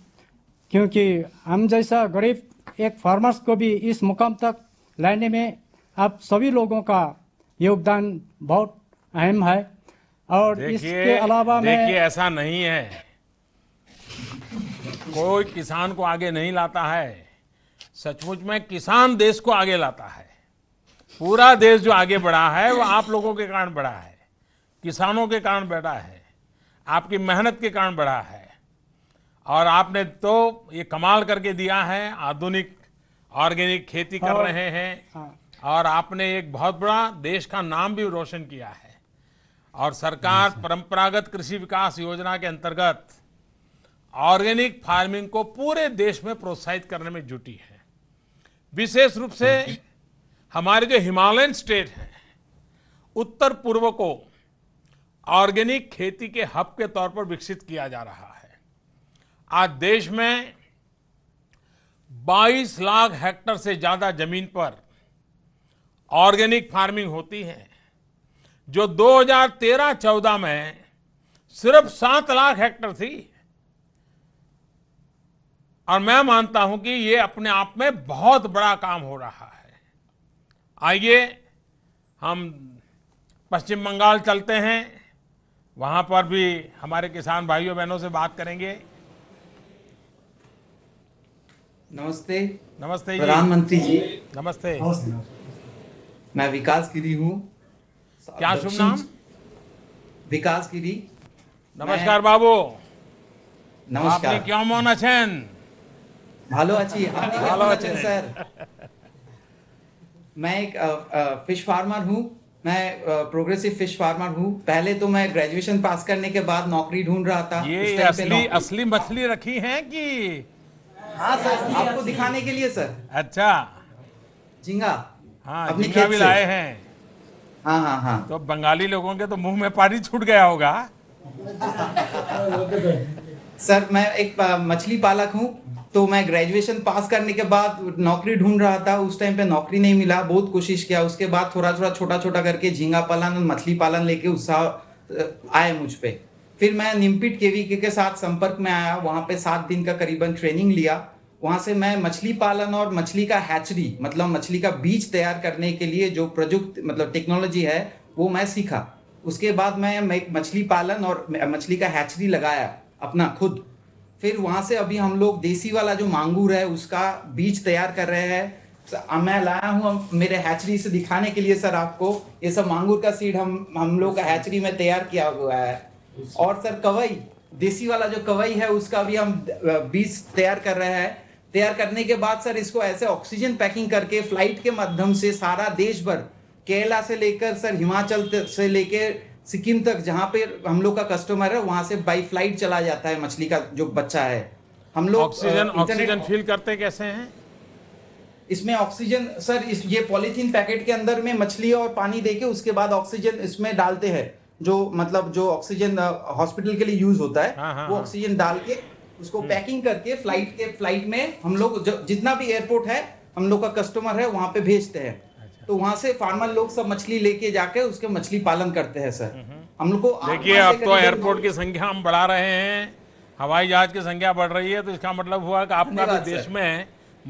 S10: क्योंकि हम जैसा गरीब एक फार्मर्स को भी इस मुकाम तक लाने में आप सभी लोगों का योगदान बहुत अहम है और इसके अलावा देखिए
S1: ऐसा नहीं है कोई किसान को आगे नहीं लाता है सचमुच में किसान देश को आगे लाता है पूरा देश जो आगे बढ़ा है वो आप लोगों के कारण बढ़ा है किसानों के कारण बढ़ा है आपकी मेहनत के कारण बढ़ा है और आपने तो ये कमाल करके दिया है आधुनिक ऑर्गेनिक खेती कर रहे हैं हाँ। और आपने एक बहुत बड़ा देश का नाम भी रोशन किया है और सरकार परंपरागत कृषि विकास योजना के अंतर्गत ऑर्गेनिक फार्मिंग को पूरे देश में प्रोत्साहित करने में जुटी है विशेष रूप से हमारे जो हिमालयन स्टेट हैं उत्तर पूर्व को ऑर्गेनिक खेती के हब के तौर पर विकसित किया जा रहा है आज देश में 22 लाख हेक्टर से ज़्यादा जमीन पर ऑर्गेनिक फार्मिंग होती है जो 2013-14 में सिर्फ सात लाख हेक्टर थी और मैं मानता हूं कि ये अपने आप में बहुत बड़ा काम हो रहा है आइए हम पश्चिम बंगाल चलते हैं वहां पर भी हमारे किसान भाइयों बहनों से बात करेंगे नमस्ते नमस्ते प्रधानमंत्री जी नमस्ते
S17: मैं विकास गिरी हूँ
S1: क्या शुभ नाम विकास गिरी নমস্কার বাবু নমস্কার আপনি কেমন আছেন
S17: ভালো আছি আপনি ভালো আছেন স্যার मैं एक फिश फार्मर हूँ मैं प्रोग्रेसिव फिश फार्मर हूँ पहले तो मैं ग्रेजुएशन पास करने के बाद नौकरी ढूंढ रहा था ये असली
S1: असली मछली रखी है कि हाँ सर आपको दिखाने के लिए सर अच्छा
S17: झींगा हाँ अपनी खेत भी लाए हैं हाँ हाँ हाँ
S1: तो बंगाली लोगों के तो मुंह में पानी छूट
S17: गया होगा सर मैं एक मछली पालक हूँ तो मैं ग्रेजुएशन पास करने के बाद नौकरी ढूंढ रहा था उस टाइम पे नौकरी नहीं मिला बहुत कोशिश किया उसके बाद थोड़ा थोड़ा छोटा छोटा करके झींगा पालन और मछली पालन लेके उत्साह आए मुझ पर फिर मैं निम्पिट केवी के, के साथ संपर्क में आया वहाँ पे सात दिन का करीबन ट्रेनिंग लिया वहां से मैं मछली पालन और मछली का हैचरी मतलब मछली का बीज तैयार करने के लिए जो प्रयुक्त मतलब टेक्नोलॉजी है वो मैं सीखा उसके बाद मैं मछली पालन और मछली का हैचरी लगाया अपना खुद फिर वहां से अभी हम लोग देसी वाला जो मांगूर है उसका बीज तैयार कर रहे हैं मैं लाया हूँ मेरे हैचरी से दिखाने के लिए सर आपको ये सब मांगूर का सीड हम हम लोग का हैचरी में तैयार किया हुआ है और सर कवई देसी वाला जो कवई है उसका भी हम बीज तैयार कर रहे हैं तैयार करने के बाद सर इसको ऐसे ऑक्सीजन पैकिंग करके फ्लाइट के माध्यम से सारा देश भर केरला से लेकर सर हिमाचल से लेकर सिक्किम तक जहाँ पे हम लोग का कस्टमर है वहां से बाई फ्लाइट चला जाता है मछली का जो बच्चा है हम लोग ऑक्सीजन ऑक्सीजन फील करते कैसे हैं इसमें ऑक्सीजन सर इस ये पॉलीथीन पैकेट के अंदर में मछली और पानी देके उसके बाद ऑक्सीजन इसमें डालते हैं जो मतलब जो ऑक्सीजन हॉस्पिटल के लिए यूज होता है हाँ, हाँ, वो ऑक्सीजन हाँ। डाल के उसको पैकिंग हम्म। करके फ्लाइट के फ्लाइट में हम लोग जितना भी एयरपोर्ट है हम लोग का कस्टमर है वहाँ पे भेजते हैं अच्छा। तो वहाँ से फार्मर लोग सब मछली लेके जाके उसके मछली पालन करते हैं सर हम्म। हम लोग को देखिए अब तो एयरपोर्ट
S1: की संख्या हम बढ़ा रहे हैं हवाई जहाज की संख्या बढ़ रही है तो इसका मतलब हुआ कि आपका भी देश में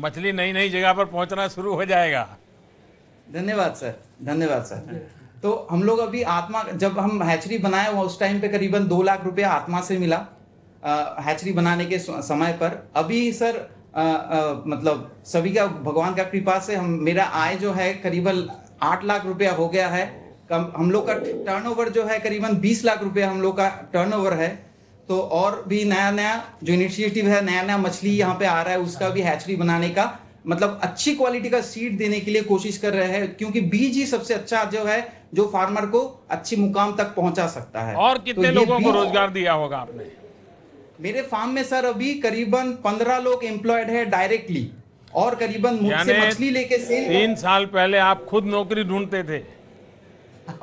S1: मछली नई नई जगह पर पहुंचना शुरू हो जाएगा
S17: धन्यवाद सर धन्यवाद सर तो हम लोग अभी आत्मा जब हम हैचरी बनाए उस टाइम पे करीबन दो लाख रुपया आत्मा से मिला हैचरी बनाने के समय पर अभी सर आ, आ, मतलब सभी का भगवान का कृपा से हम मेरा आय जो है करीबन आठ लाख रुपया हो गया है कम हम लोग का टर्नओवर जो है करीबन बीस लाख रुपया हम लोग का टर्नओवर है तो और भी नया नया जो इनिशिएटिव है नया नया मछली यहाँ पे आ रहा है उसका भी हैचरी बनाने का मतलब अच्छी क्वालिटी का सीड देने के लिए कोशिश कर रहे हैं क्योंकि बीज ही सबसे अच्छा जो है जो फार्मर को अच्छी मुकाम तक पहुंचा सकता है और कितने तो लोगों को रोजगार
S1: दिया होगा आपने
S17: मेरे फार्म में सर अभी करीबन पंद्रह लोग एम्प्लॉयड है डायरेक्टली और करीबन मुझसे मछली लेके सेल तीन साल
S1: पहले आप खुद नौकरी ढूंढते थे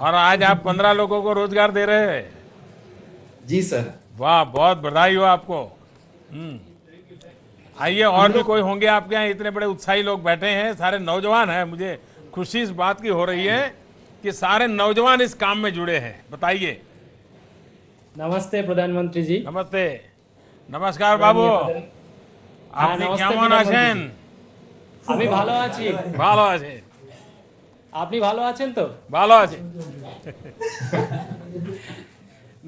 S1: और आज आप पंद्रह लोगों को रोजगार दे रहे हैं जी सर वाह बहुत बधाई हो आपको हम्म। आइए और भी कोई होंगे आपके यहाँ इतने बड़े उत्साही लोग बैठे हैं सारे नौजवान हैं मुझे खुशी इस बात की हो रही है कि सारे नौजवान इस काम में जुड़े हैं बताइए
S12: नमस्ते प्रधानमंत्री जी नमस्ते নমস্কার বাবু আপনি কেমন আছেন
S1: আমি ভালো আছি ভালো আছে
S12: আপনি ভালো আছেন তো ভালো আছে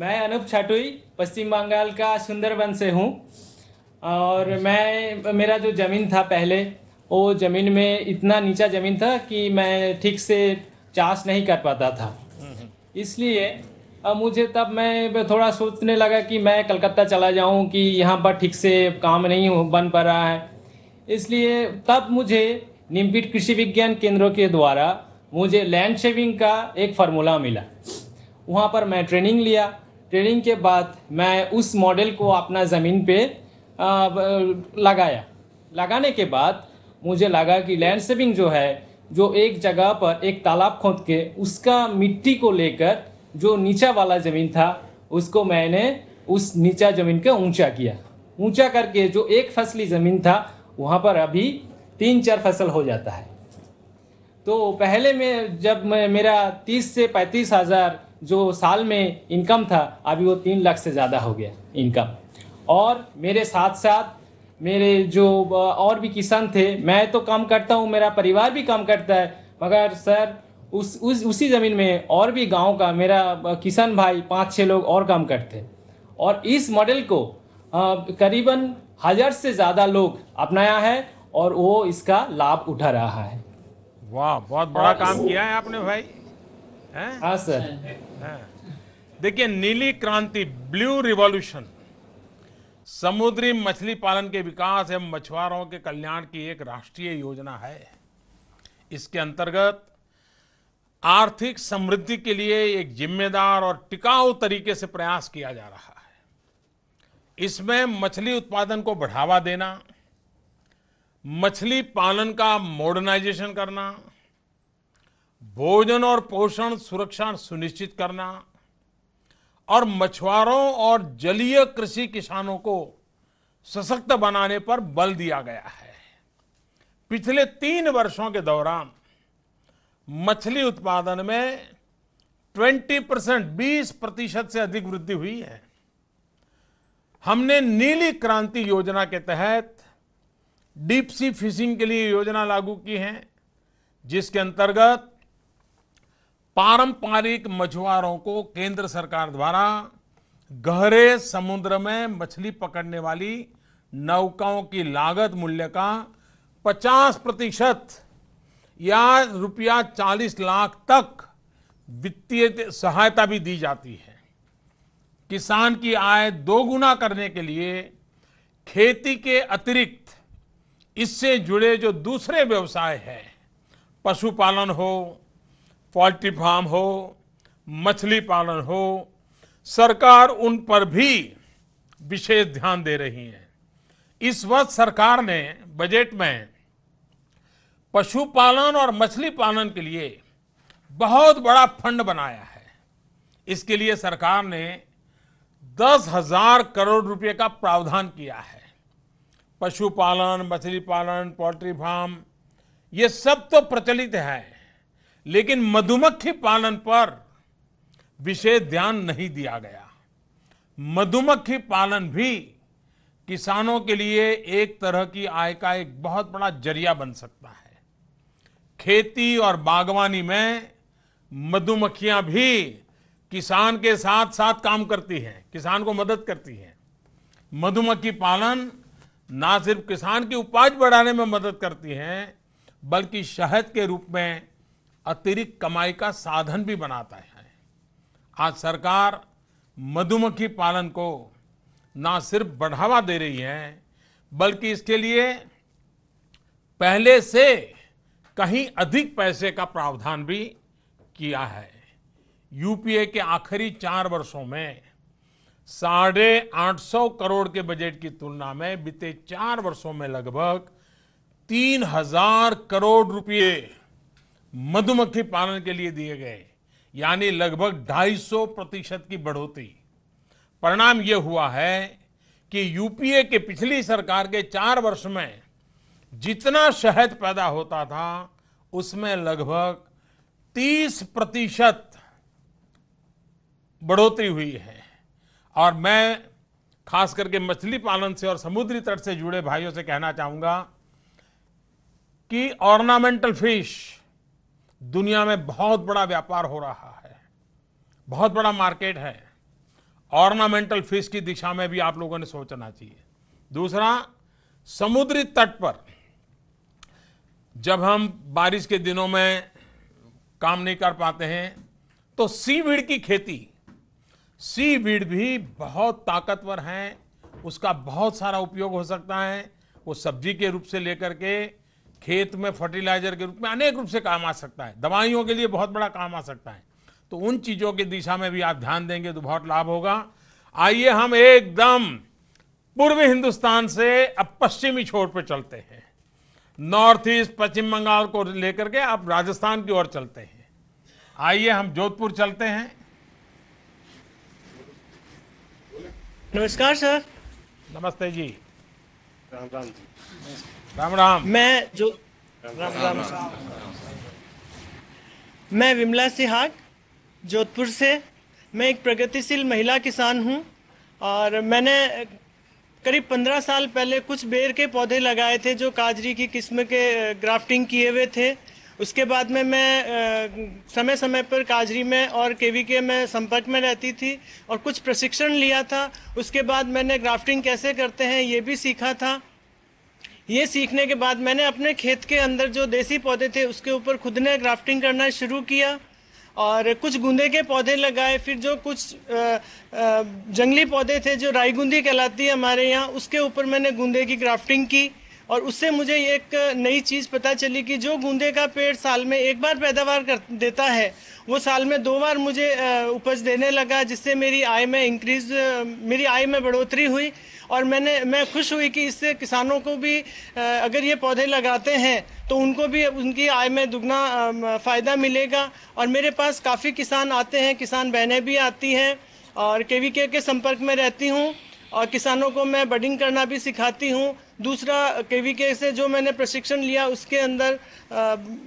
S12: मैं अनुप छाटुई पश्चिम बंगाल का सुंदरबन से हूँ और मैं मेरा जो ज़मीन था पहले वो ज़मीन में इतना नीचा ज़मीन था कि मैं ठीक से चास नहीं कर पाता था हम्म, हम्म। इसलिए अब मुझे तब मैं थोड़ा सोचने लगा कि मैं कलकत्ता चला जाऊं कि यहाँ पर ठीक से काम नहीं बन पा रहा है इसलिए तब मुझे निम्बित कृषि विज्ञान केंद्रों के द्वारा मुझे लैंड शेविंग का एक फार्मूला मिला वहाँ पर मैं ट्रेनिंग लिया ट्रेनिंग के बाद मैं उस मॉडल को अपना ज़मीन पे लगाया लगाने के बाद मुझे लगा कि लैंड शेविंग जो है जो एक जगह पर एक तालाब खोद के उसका मिट्टी को लेकर जो नीचा वाला ज़मीन था उसको मैंने उस नीचा ज़मीन का ऊंचा किया ऊंचा करके जो एक फसली ज़मीन था वहाँ पर अभी तीन चार फसल हो जाता है तो पहले में जब मैं मेरा तीस से पैंतीस हज़ार जो साल में इनकम था अभी वो तीन लाख से ज़्यादा हो गया इनकम और मेरे साथ साथ मेरे जो और भी किसान थे मैं तो काम करता हूँ मेरा परिवार भी काम करता है मगर सर उस उस उसी ज़मीन में और भी गांव का मेरा किसान भाई पांच छह लोग और काम करते और इस मॉडल को करीबन हज़ार से ज़्यादा लोग अपनाया है और वो इसका लाभ उठा रहा है
S1: वाह बहुत बड़ा काम किया है आपने भाई हाँ सर देखिए नीली क्रांति ब्लू रिवॉल्यूशन समुद्री मछली पालन के विकास एवं मछुआरों के कल्याण की एक राष्ट्रीय योजना है इसके अंतर्गत आर्थिक समृद्धि के लिए एक जिम्मेदार और टिकाऊ तरीके से प्रयास किया जा रहा है इसमें मछली उत्पादन को बढ़ावा देना मछली पालन का मॉडर्नाइजेशन करना भोजन और पोषण सुरक्षा सुनिश्चित करना और मछुआरों और जलीय कृषि किसानों को सशक्त बनाने पर बल दिया गया है पिछले तीन वर्षों के दौरान मछली उत्पादन में 20 परसेंट बीस प्रतिशत से अधिक वृद्धि हुई है हमने नीली क्रांति योजना के तहत डीप सी फिशिंग के लिए योजना लागू की है जिसके अंतर्गत पारंपरिक मछुआरों को केंद्र सरकार द्वारा गहरे समुद्र में मछली पकड़ने वाली नौकाओं की लागत मूल्य का 50 प्रतिशत या रुपया चालीस लाख तक वित्तीय सहायता भी दी जाती है किसान की आय दोगुना करने के लिए खेती के अतिरिक्त इससे जुड़े जो दूसरे व्यवसाय हैं पशुपालन हो पोल्ट्री फार्म हो मछली पालन हो सरकार उन पर भी विशेष ध्यान दे रही है इस वर्ष सरकार ने बजट में पशुपालन और मछली पालन के लिए बहुत बड़ा फंड बनाया है इसके लिए सरकार ने दस हजार करोड़ रुपए का प्रावधान किया है पशुपालन मछली पालन पोल्ट्री फार्म ये सब तो प्रचलित है लेकिन मधुमक्खी पालन पर विशेष ध्यान नहीं दिया गया मधुमक्खी पालन भी किसानों के लिए एक तरह की आय का एक बहुत बड़ा जरिया बन सकता है खेती और बागवानी में मधुमक्खियां भी किसान के साथ साथ काम करती हैं किसान को मदद करती हैं मधुमक्खी पालन ना सिर्फ किसान की उपज बढ़ाने में मदद करती हैं बल्कि शहद के रूप में अतिरिक्त कमाई का साधन भी बनाता है आज सरकार मधुमक्खी पालन को ना सिर्फ बढ़ावा दे रही है बल्कि इसके लिए पहले से कहीं अधिक पैसे का प्रावधान भी किया है यूपीए के आखिरी चार वर्षों में साढ़े आठ सौ करोड़ के बजट की तुलना में बीते चार वर्षों में लगभग तीन हजार करोड़ रुपए मधुमक्खी पालन के लिए दिए गए यानी लगभग ढाई सौ प्रतिशत की बढ़ोतरी परिणाम यह हुआ है कि यूपीए के पिछली सरकार के चार वर्ष में जितना शहद पैदा होता था उसमें लगभग 30 प्रतिशत बढ़ोतरी हुई है और मैं खास करके मछली पालन से और समुद्री तट से जुड़े भाइयों से कहना चाहूंगा कि ऑर्नामेंटल फिश दुनिया में बहुत बड़ा व्यापार हो रहा है बहुत बड़ा मार्केट है ऑर्नामेंटल फिश की दिशा में भी आप लोगों ने सोचना चाहिए दूसरा समुद्री तट पर जब हम बारिश के दिनों में काम नहीं कर पाते हैं तो सी वीड की खेती सी वीड भी बहुत ताकतवर हैं उसका बहुत सारा उपयोग हो सकता है वो सब्जी के रूप से लेकर के खेत में फर्टिलाइजर के रूप में अनेक रूप से काम आ सकता है दवाइयों के लिए बहुत बड़ा काम आ सकता है तो उन चीज़ों की दिशा में भी आप ध्यान देंगे तो बहुत लाभ होगा आइए हम एकदम पूर्वी हिंदुस्तान से अब पश्चिमी छोर पर चलते हैं नॉर्थ ईस्ट पश्चिम बंगाल को लेकर के आप राजस्थान की ओर चलते हैं आइए हम जोधपुर चलते हैं नमस्कार सर नमस्ते जी राम
S18: राम जी राम राम मैं जो राम राम, मैं विमला सिहाग जोधपुर से मैं एक प्रगतिशील महिला किसान हूँ और मैंने करीब पंद्रह साल पहले कुछ बेर के पौधे लगाए थे जो काजरी की किस्म के ग्राफ्टिंग किए हुए थे उसके बाद में मैं समय समय पर काजरी में और केवी के में संपर्क में रहती थी और कुछ प्रशिक्षण लिया था उसके बाद मैंने ग्राफ्टिंग कैसे करते हैं ये भी सीखा था ये सीखने के बाद मैंने अपने खेत के अंदर जो देसी पौधे थे उसके ऊपर खुद ने ग्राफ्टिंग करना शुरू किया और कुछ गूंदे के पौधे लगाए फिर जो कुछ जंगली पौधे थे जो रायगूंदी कहलाती है हमारे यहाँ उसके ऊपर मैंने गूंदे की ग्राफ्टिंग की और उससे मुझे एक नई चीज़ पता चली कि जो गूंदे का पेड़ साल में एक बार पैदावार कर देता है वो साल में दो बार मुझे उपज देने लगा जिससे मेरी आय में इंक्रीज मेरी आय में बढ़ोतरी हुई और मैंने मैं खुश हुई कि इससे किसानों को भी अगर ये पौधे लगाते हैं तो उनको भी उनकी आय में दुगना फ़ायदा मिलेगा और मेरे पास काफ़ी किसान आते हैं किसान बहनें भी आती हैं और के वी के के संपर्क में रहती हूँ और किसानों को मैं बडिंग करना भी सिखाती हूँ दूसरा के वी के से जो मैंने प्रशिक्षण लिया उसके अंदर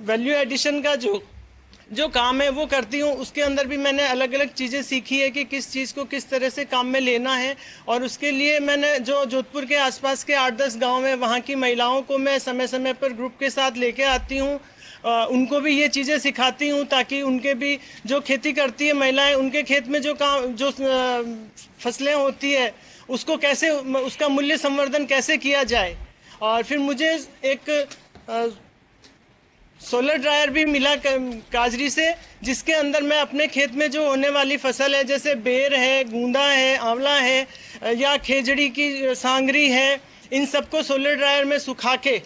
S18: वैल्यू एडिशन का जो जो काम है वो करती हूँ उसके अंदर भी मैंने अलग अलग चीज़ें सीखी है कि किस चीज़ को किस तरह से काम में लेना है और उसके लिए मैंने जो जोधपुर के आसपास के आठ दस गाँव में वहाँ की महिलाओं को मैं समय समय पर ग्रुप के साथ लेके आती हूँ उनको भी ये चीज़ें सिखाती हूँ ताकि उनके भी जो खेती करती है महिलाएँ उनके खेत में जो काम जो फसलें होती है उसको कैसे उसका मूल्य संवर्धन कैसे किया जाए और फिर मुझे एक सोलर ड्रायर भी मिला काजरी से जिसके अंदर मैं अपने खेत में जो होने वाली फसल है जैसे बेर है गूंदा है आंवला है या खेजड़ी की सांगरी है इन सबको सोलर ड्रायर में सुखा के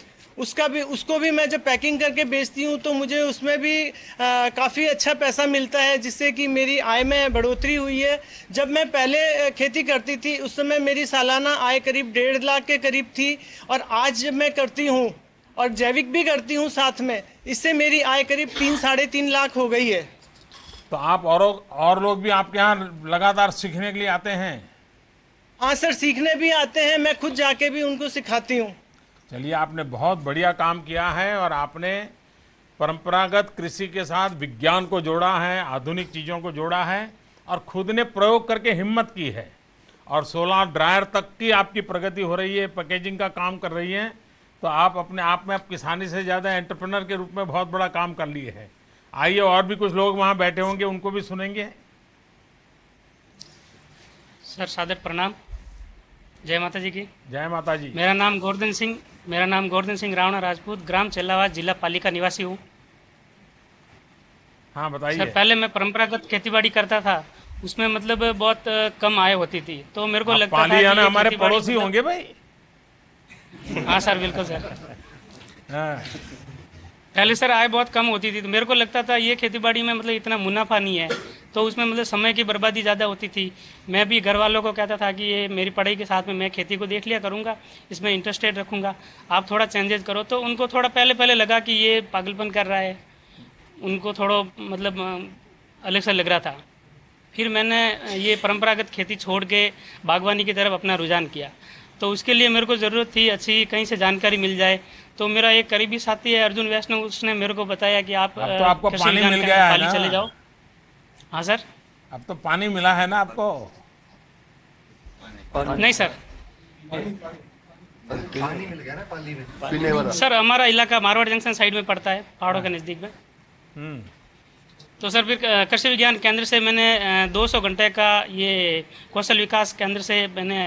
S18: उसका भी उसको भी मैं जब पैकिंग करके बेचती हूँ तो मुझे उसमें भी काफ़ी अच्छा पैसा मिलता है जिससे कि मेरी आय में बढ़ोतरी हुई है जब मैं पहले खेती करती थी उस समय मेरी सालाना आय करीब डेढ़ लाख के करीब थी और आज जब मैं करती हूँ और जैविक भी करती हूँ साथ में इससे मेरी आय करीब तीन साढ़े तीन लाख हो गई है
S1: तो आप और और लोग भी आपके यहाँ लगातार सीखने के लिए आते हैं हाँ सर सीखने भी आते हैं मैं खुद जाके भी उनको सिखाती हूँ चलिए आपने बहुत बढ़िया काम किया है और आपने परंपरागत कृषि के साथ विज्ञान को जोड़ा है आधुनिक चीज़ों को जोड़ा है और खुद ने प्रयोग करके हिम्मत की है और सोलर ड्रायर तक की आपकी प्रगति हो रही है पैकेजिंग का काम कर रही है तो आप अपने आप में आप किसानी से ज़्यादा एंटरप्रेनर के रूप में बहुत बड़ा काम कर लिए हैं आइए और भी कुछ लोग वहाँ बैठे होंगे उनको भी सुनेंगे सर सादर प्रणाम जय माता जी की जय माता जी मेरा नाम गोर्धन
S19: सिंह मेरा नाम गोर्धन सिंह रावणा राजपूत ग्राम चेलावास जिला पालिका निवासी हूँ हाँ बताइए सर पहले मैं परंपरागत खेतीबाड़ी करता था उसमें मतलब बहुत कम आय होती थी तो मेरे को हाँ, लगता था हमारे पड़ोसी मतलब होंगे भाई हाँ सर बिल्कुल सर हाँ पहले सर आय बहुत कम होती थी तो मेरे को लगता था ये खेती में मतलब इतना मुनाफा नहीं है तो उसमें मतलब समय की बर्बादी ज़्यादा होती थी मैं भी घर वालों को कहता था कि ये मेरी पढ़ाई के साथ में मैं खेती को देख लिया करूँगा इसमें इंटरेस्टेड रखूँगा आप थोड़ा चेंजेस करो तो उनको थोड़ा पहले पहले लगा कि ये पागलपन कर रहा है उनको थोड़ा मतलब अलग सा लग रहा था फिर मैंने ये परंपरागत खेती छोड़ के बागवानी की तरफ अपना रुझान किया तो उसके लिए मेरे को ज़रूरत थी अच्छी कहीं से जानकारी मिल जाए तो मेरा एक करीबी साथी है अर्जुन वैष्णव उसने मेरे को बताया कि आप अब तो आपको पानी मिल गया है ना चले जाओ
S1: हाँ सर अब तो पानी मिला है ना आपको नहीं सर पानी मिल
S20: गया ना पाली में सर
S19: हमारा इलाका मारवाड़ जंक्शन साइड में पड़ता है पहाड़ों के नज़दीक में
S20: हम्म।
S19: तो सर फिर कृषि विज्ञान केंद्र से मैंने 200 घंटे का ये कौशल विकास केंद्र से मैंने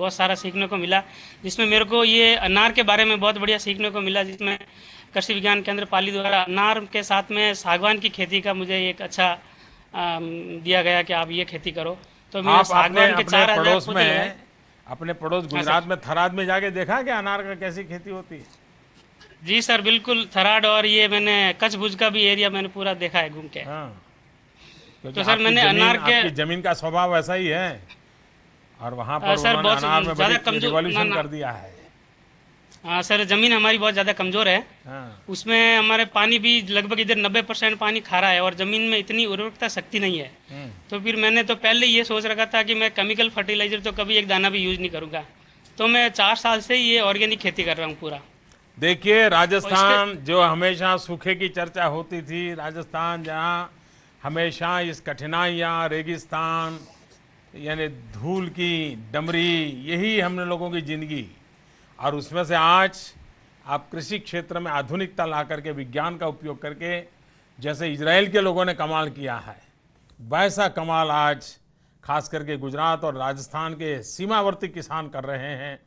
S19: बहुत सारा सीखने को मिला जिसमें मेरे को ये अनार के बारे में बहुत बढ़िया सीखने को मिला जिसमें कृषि विज्ञान केंद्र पाली द्वारा अनार के साथ में सागवान की खेती का मुझे एक अच्छा आ, दिया गया कि आप ये खेती करो तो मैं सागवान के चार पड़ोस में
S1: अपने पड़ोस हाँ, गुजरात में थराद में जाके देखा कि अनार का कैसी खेती होती है
S19: जी सर बिल्कुल थराड और ये मैंने कच्छ भुज का भी एरिया मैंने पूरा देखा है घूम के हाँ।
S1: तो सर मैंने अनार के जमीन का स्वभाव ऐसा ही है और वहाँ पर सर बहुत ज़्यादा कमजोर कर दिया है
S19: हाँ सर जमीन हमारी बहुत ज़्यादा कमजोर है हाँ। उसमें हमारे पानी भी लगभग इधर 90 परसेंट पानी खा रहा है और जमीन में इतनी उर्वरकता शक्ति नहीं है हम्म। तो फिर मैंने तो पहले ये सोच रखा था कि मैं केमिकल फर्टिलाइजर तो कभी एक दाना भी यूज नहीं करूंगा तो मैं चार साल से ये ऑर्गेनिक खेती कर रहा हूँ पूरा
S1: देखिए राजस्थान जो हमेशा सूखे की चर्चा होती थी राजस्थान जहाँ हमेशा इस कठिनाइयाँ रेगिस्तान यानी धूल की डमरी यही हमने लोगों की ज़िंदगी और उसमें से आज आप कृषि क्षेत्र में आधुनिकता ला करके विज्ञान का उपयोग करके जैसे इसराइल के लोगों ने कमाल किया है वैसा कमाल आज खास करके गुजरात और राजस्थान के सीमावर्ती किसान कर रहे हैं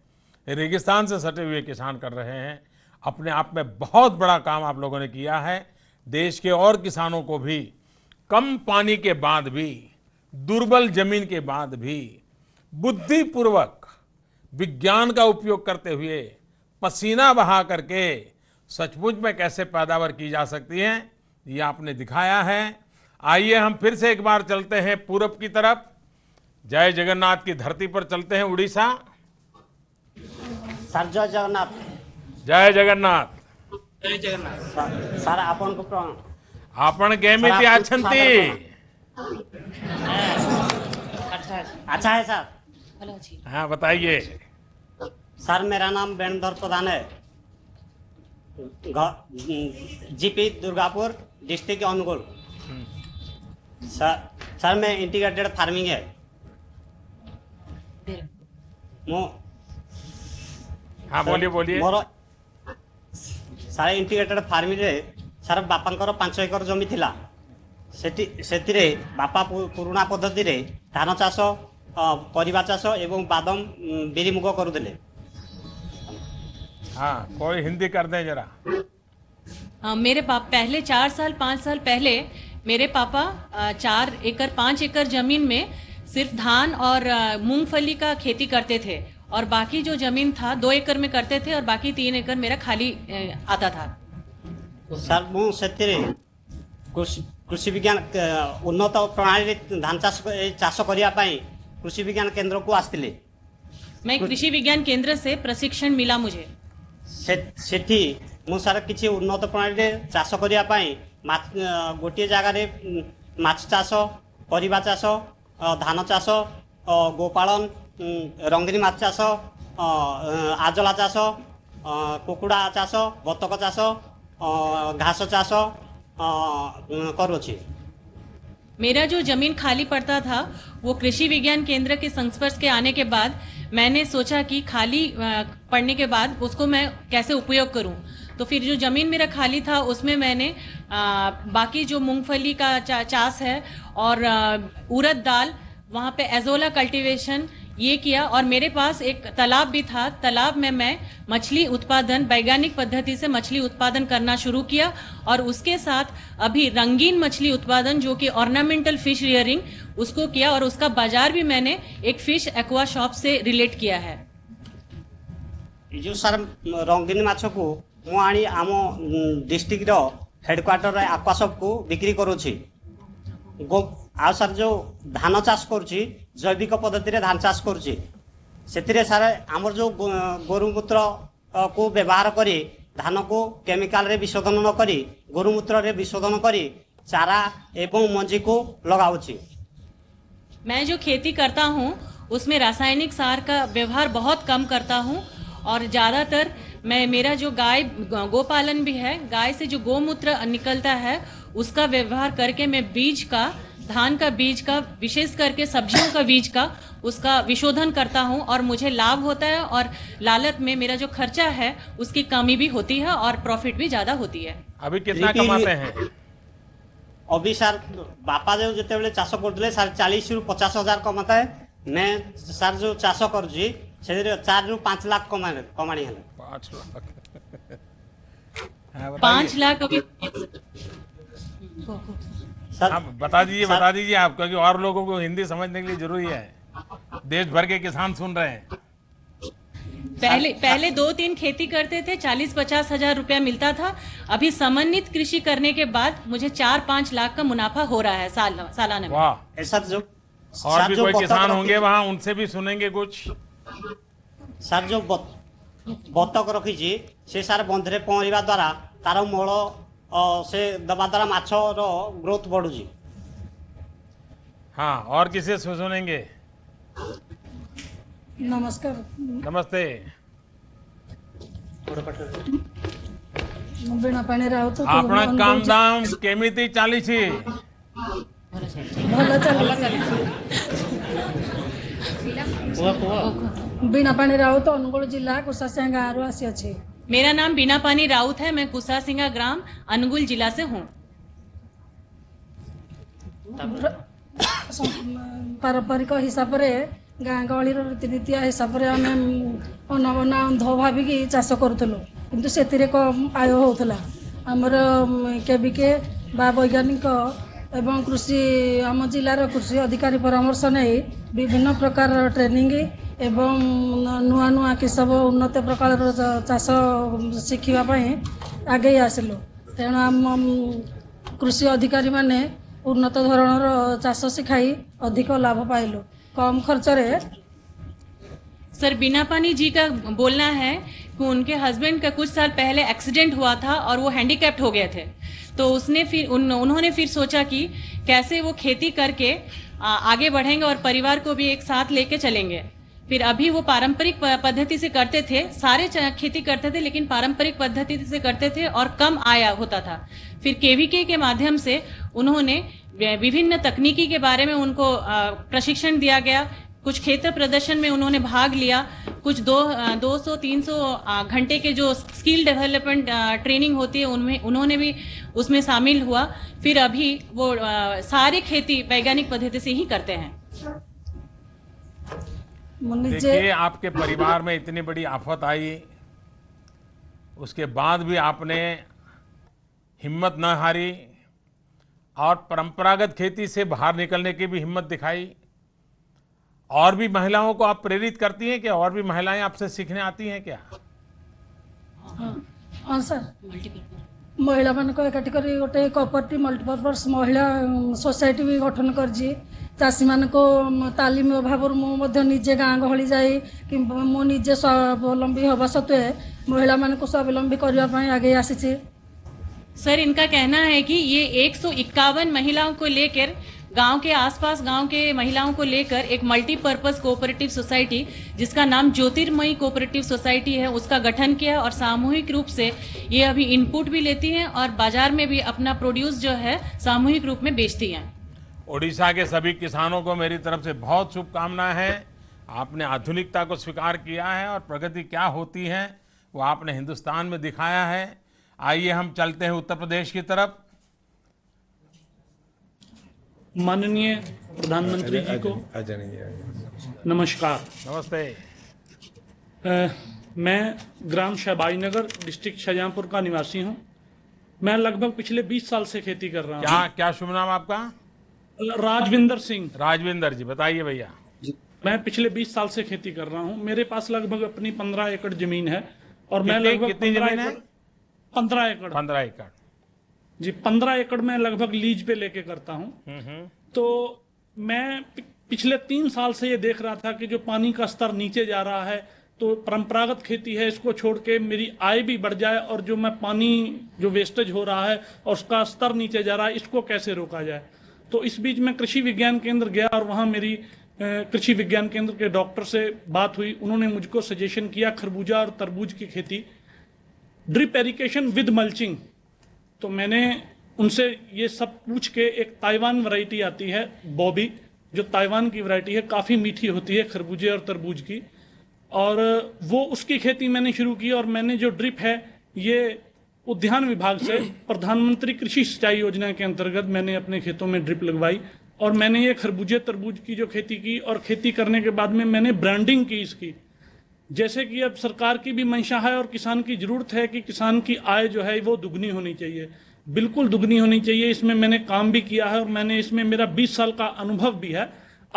S1: रेगिस्तान से सटे हुए किसान कर रहे हैं अपने आप में बहुत बड़ा काम आप लोगों ने किया है देश के और किसानों को भी कम पानी के बाद भी दुर्बल जमीन के बाद भी बुद्धिपूर्वक विज्ञान का उपयोग करते हुए पसीना बहा करके सचमुच में कैसे पैदावार की जा सकती है ये आपने दिखाया है आइए हम फिर से एक बार चलते हैं पूरब की तरफ जय जगन्नाथ की धरती पर चलते हैं उड़ीसा
S21: सर जय जगन्नाथ
S1: जय जगन्नाथ
S21: जय जगन्नाथ सर आपन को प्रणाम
S1: आपन गेमिति आछंती
S21: हाँ। अच्छा है सर
S1: हाँ बताइए
S21: सर मेरा नाम बेणधर प्रधान है GP Durgapur district Angul sir sir मैं इंटीग्रेटेड फार्मिंग है
S1: हाँ बोलिए बोलिए मोर
S21: सर इंटीग्रेटेड फार्मिंग सर बापा पांच एकर जमी ଥିଲା ସେଠି ସେଥିରେ ବାପା ପୁରୁଣା ପଦ୍ଧତିରେ ଧାନ ଚାଷ ପରିବା ଚାଷ ଏବଂ ବାଦାମ ବିରି ମୁଗ
S1: हाँ कोई हिंदी कर दें जरा
S22: मेरे पाप पहले चार साल पाँच साल पहले मेरे पापा चार एकड़ पाँच एकड़ जमीन में सिर्फ धान और मूंगफली का खेती करते थे और बाकी जो जमीन था दो एकड़ में करते थे और बाकी तीन एकड़ मेरा खाली आता था
S21: सर से कुछ কৃষি বিজ্ঞান উন্নত প্রণালীରେ ধান ଚାଷ ଚାଷ କରିବା ପାଇଁ কৃষি বিজ্ঞান কেন্দ্রକୁ ଆସିଥିଲେ
S22: मैं कृषि विज्ञान केंद्र से प्रशिक्षण मिला मुझे
S21: ସେଠି ମୁଁ ସାର୍ କିଛି ଉନ୍ନତ ପ୍ରଣାଳୀରେ ଚାଷ କରିବା ପାଇଁ ଗୋଟିଏ ଜାଗାରେ ମାଛ ଚାଷ ପରିବା ଚାଷ ଧାନ ଚାଷ ଗୋପାଳନ ରଙ୍ଗିନୀ ମାଛ ଚାଷ ଆଜଲା ଚାଷ କୁକୁଡ଼ା ଚାଷ ବତକ ଚାଷ ଘାସ ଚାଷ करवछे
S22: मेरा जो जमीन खाली पड़ता था वो कृषि विज्ञान केंद्र के संस्पर्श के आने के बाद मैंने सोचा कि खाली पड़ने के बाद उसको मैं कैसे उपयोग करूं तो फिर जो ज़मीन मेरा खाली था उसमें मैंने आ, बाकी जो मूंगफली का चा, चास है और उड़द दाल वहाँ पे एजोला कल्टीवेशन ये किया और मेरे पास एक तालाब भी था तालाब में मैं मछली उत्पादन वैज्ञानिक पद्धति से मछली उत्पादन करना शुरू किया और उसके साथ अभी रंगीन मछली उत्पादन जो कि ऑर्नामेंटल फिश रियरिंग उसको किया और उसका बाजार भी मैंने एक फिश एक्वा शॉप से रिलेट किया है
S21: जो सर रंगीन माछ को आम डिस्ट्रिक्ट हेडक्वाटर ଡିଷ୍ଟ୍ରିକ୍ଟର ହେଡ଼କ୍ୱାର୍ଟର को बिक्री କରୁଛି आ सर जो धान चाष कर जैविक पद्धति धान चाष कर सर आम जो गोरुमूत्र को व्यवहार कर धान को केमिकाल विशोधन नक गोरुमूत्र विशोधन कर चारा एवं मंजी को लगाऊ
S22: मैं जो खेती करता हूँ उसमें रासायनिक सार का व्यवहार बहुत कम करता हूँ और ज़्यादातर मैं मेरा जो गाय गोपालन भी है गाय से जो गोमूत्र निकलता है उसका व्यवहार करके मैं बीज का धान का बीज का विशेष करके सब्जियों का बीज का उसका विशोधन करता हूँ और मुझे लाभ होता है और लालत में मेरा जो खर्चा है उसकी कमी भी होती है और प्रॉफिट भी ज्यादा होती है
S1: अभी कितना कमाते हैं
S21: अभी सर बापा जो जिते चाष कर सर चालीस रु पचास हजार कमाता है मैं सर जो चाष कर चार रु पांच लाख कमा कमाणी है
S1: पांच लाख अभी हाँ, सर बता दीजिए बता दीजिए आप क्योंकि और लोगों को हिंदी समझने के लिए जरूरी है देश भर के किसान सुन रहे हैं
S22: पहले पहले दो तीन खेती करते थे चालीस पचास हजार रुपया मिलता था अभी समन्वित कृषि करने के बाद मुझे चार पाँच लाख का मुनाफा हो रहा है साल सालाना
S21: में सर जो और भी कोई किसान होंगे वहाँ उनसे भी सुनेंगे कुछ सर जो बतक रखी से सार बंधे पहरा द्वारा तार मूल से दवा द्वारा माछर
S1: ग्रोथ बढ़ुची हाँ और किसे सुनेंगे नमस्कार नमस्ते
S23: बिना पानी राहत तो तो काम
S1: दाम केमिति चाली छी भला चाली
S23: बिना पानी तो अनुगुल जिला कुसासेंगा आरो आसी अछि
S22: मेरा नाम बिना पानी राउत है मैं कुसा सिंगा ग्राम अनुगुल जिला से हूँ
S23: पारंपरिक हिसाब से गाँ गहली रीति नीति हिसाब से आम अनावना अंध भाविक चाष करूँ कि कम आय होता आमर के बिके वैज्ञानिक एवं कृषि आम जिलार कृषि अधिकारी परामर्श नहीं विभिन्न प्रकार ट्रेनिंग एवं नुआ नुआ कि सब उन्नत प्रकार चाष ଶିଖିବା आगे ଆଗେଇ तेना कृषि अधिकारी मैंने उन्नत धरण चाष शिखाई अधिक लाभ पाइल कम खर्च रे
S22: सर बिना पानी जी का बोलना है कि उनके हस्बैंड का कुछ साल पहले एक्सीडेंट हुआ था और वो हैंडीकैप्ट हो गए थे तो उसने फिर उन, उन्होंने फिर सोचा कि कैसे वो खेती करके आ, आगे बढ़ेंगे और परिवार को भी एक साथ लेके चलेंगे फिर अभी वो पारंपरिक पद्धति से करते थे सारे खेती करते थे लेकिन पारंपरिक पद्धति से करते थे और कम आया होता था फिर केवीके के माध्यम से उन्होंने विभिन्न तकनीकी के बारे में उनको प्रशिक्षण दिया गया कुछ क्षेत्र प्रदर्शन में उन्होंने भाग लिया कुछ दो दो सौ तीन सौ घंटे के जो स्किल डेवलपमेंट ट्रेनिंग होती है उनमें उन्होंने भी उसमें शामिल हुआ फिर अभी वो सारे खेती वैज्ञानिक पद्धति से ही करते हैं
S23: देखिए
S1: आपके परिवार में इतनी बड़ी आफत आई उसके बाद भी आपने हिम्मत न हारी और परंपरागत खेती से बाहर निकलने की भी हिम्मत दिखाई और भी महिलाओं को आप प्रेरित करती हैं क्या और भी महिलाएं आपसे सीखने आती हैं क्या
S23: हाँ। हाँ, सर महिला मान गोटे कॉपरेटिव मल्टीपर्पज महिला सोसाइटी भी गठन कर चाषी ତାଲିମ ଅଭାବରୁ ମୁଁ ମଧ୍ୟ ନିଜେ ଗାଁ ଗହଳି ଯାଇ ମୁଁ स्वावलम्बी हवा सत्वे महिला मान को स्वावलम्बी करने आगे आसी सर इनका कहना है कि ये एक
S22: महिलाओं को लेकर गांव के आसपास गांव के महिलाओं को लेकर एक मल्टीपर्पज कोऑपरेटिव सोसाइटी जिसका नाम ज्योतिर्मयी कोऑपरेटिव सोसाइटी है उसका गठन किया और सामूहिक रूप से ये अभी इनपुट भी लेती हैं और बाजार में भी अपना प्रोड्यूस जो है सामूहिक रूप में बेचती हैं
S1: ओडिशा के सभी किसानों को मेरी तरफ से बहुत शुभकामनाएं हैं आपने आधुनिकता को स्वीकार किया है और प्रगति क्या होती है वो आपने हिंदुस्तान में दिखाया है आइए हम चलते हैं उत्तर प्रदेश की तरफ माननीय
S15: प्रधानमंत्री जी को
S20: नमस्कार नमस्ते आ, मैं ग्राम शहबाई नगर डिस्ट्रिक्ट शाहजहांपुर का निवासी हूं मैं लगभग पिछले 20 साल से खेती कर रहा हूं क्या क्या शुभ नाम आपका राजविंदर सिंह राजविंदर जी बताइए भैया मैं पिछले 20 साल से खेती कर रहा हूँ मेरे पास लगभग अपनी 15 एकड़ जमीन है और मैं लगभग कितनी जमीन है पंद्रह एकड़ पंद्रह एकड़ जी पंद्रह एकड़ में लगभग लीज पे लेके करता हूँ हम्म, हम्म। तो मैं पिछले तीन साल से ये देख रहा था कि जो पानी का स्तर नीचे जा रहा है तो परंपरागत खेती है इसको छोड़ के मेरी आय भी बढ़ जाए और जो मैं पानी जो वेस्टेज हो रहा है और उसका स्तर नीचे जा रहा है इसको कैसे रोका जाए तो इस बीच में कृषि विज्ञान केंद्र गया और वहाँ मेरी कृषि विज्ञान केंद्र के डॉक्टर से बात हुई उन्होंने मुझको सजेशन किया खरबूजा और तरबूज की खेती ड्रिप एरिकेशन विद मल्चिंग तो मैंने उनसे ये सब पूछ के एक ताइवान वैरायटी आती है बॉबी जो ताइवान की वैरायटी है काफ़ी मीठी होती है खरबूजे और तरबूज की और वो उसकी खेती मैंने शुरू की और मैंने जो ड्रिप है ये उद्यान विभाग से प्रधानमंत्री कृषि सिंचाई योजना के अंतर्गत मैंने अपने खेतों में ड्रिप लगवाई और मैंने ये खरबूजे तरबूज की जो खेती की और खेती करने के बाद में मैंने ब्रांडिंग की इसकी जैसे कि अब सरकार की भी मंशा है और किसान की ज़रूरत है कि किसान की आय जो है वो दुगनी होनी चाहिए बिल्कुल दुगनी होनी चाहिए इसमें मैंने काम भी किया है और मैंने इसमें मेरा 20 साल का अनुभव भी है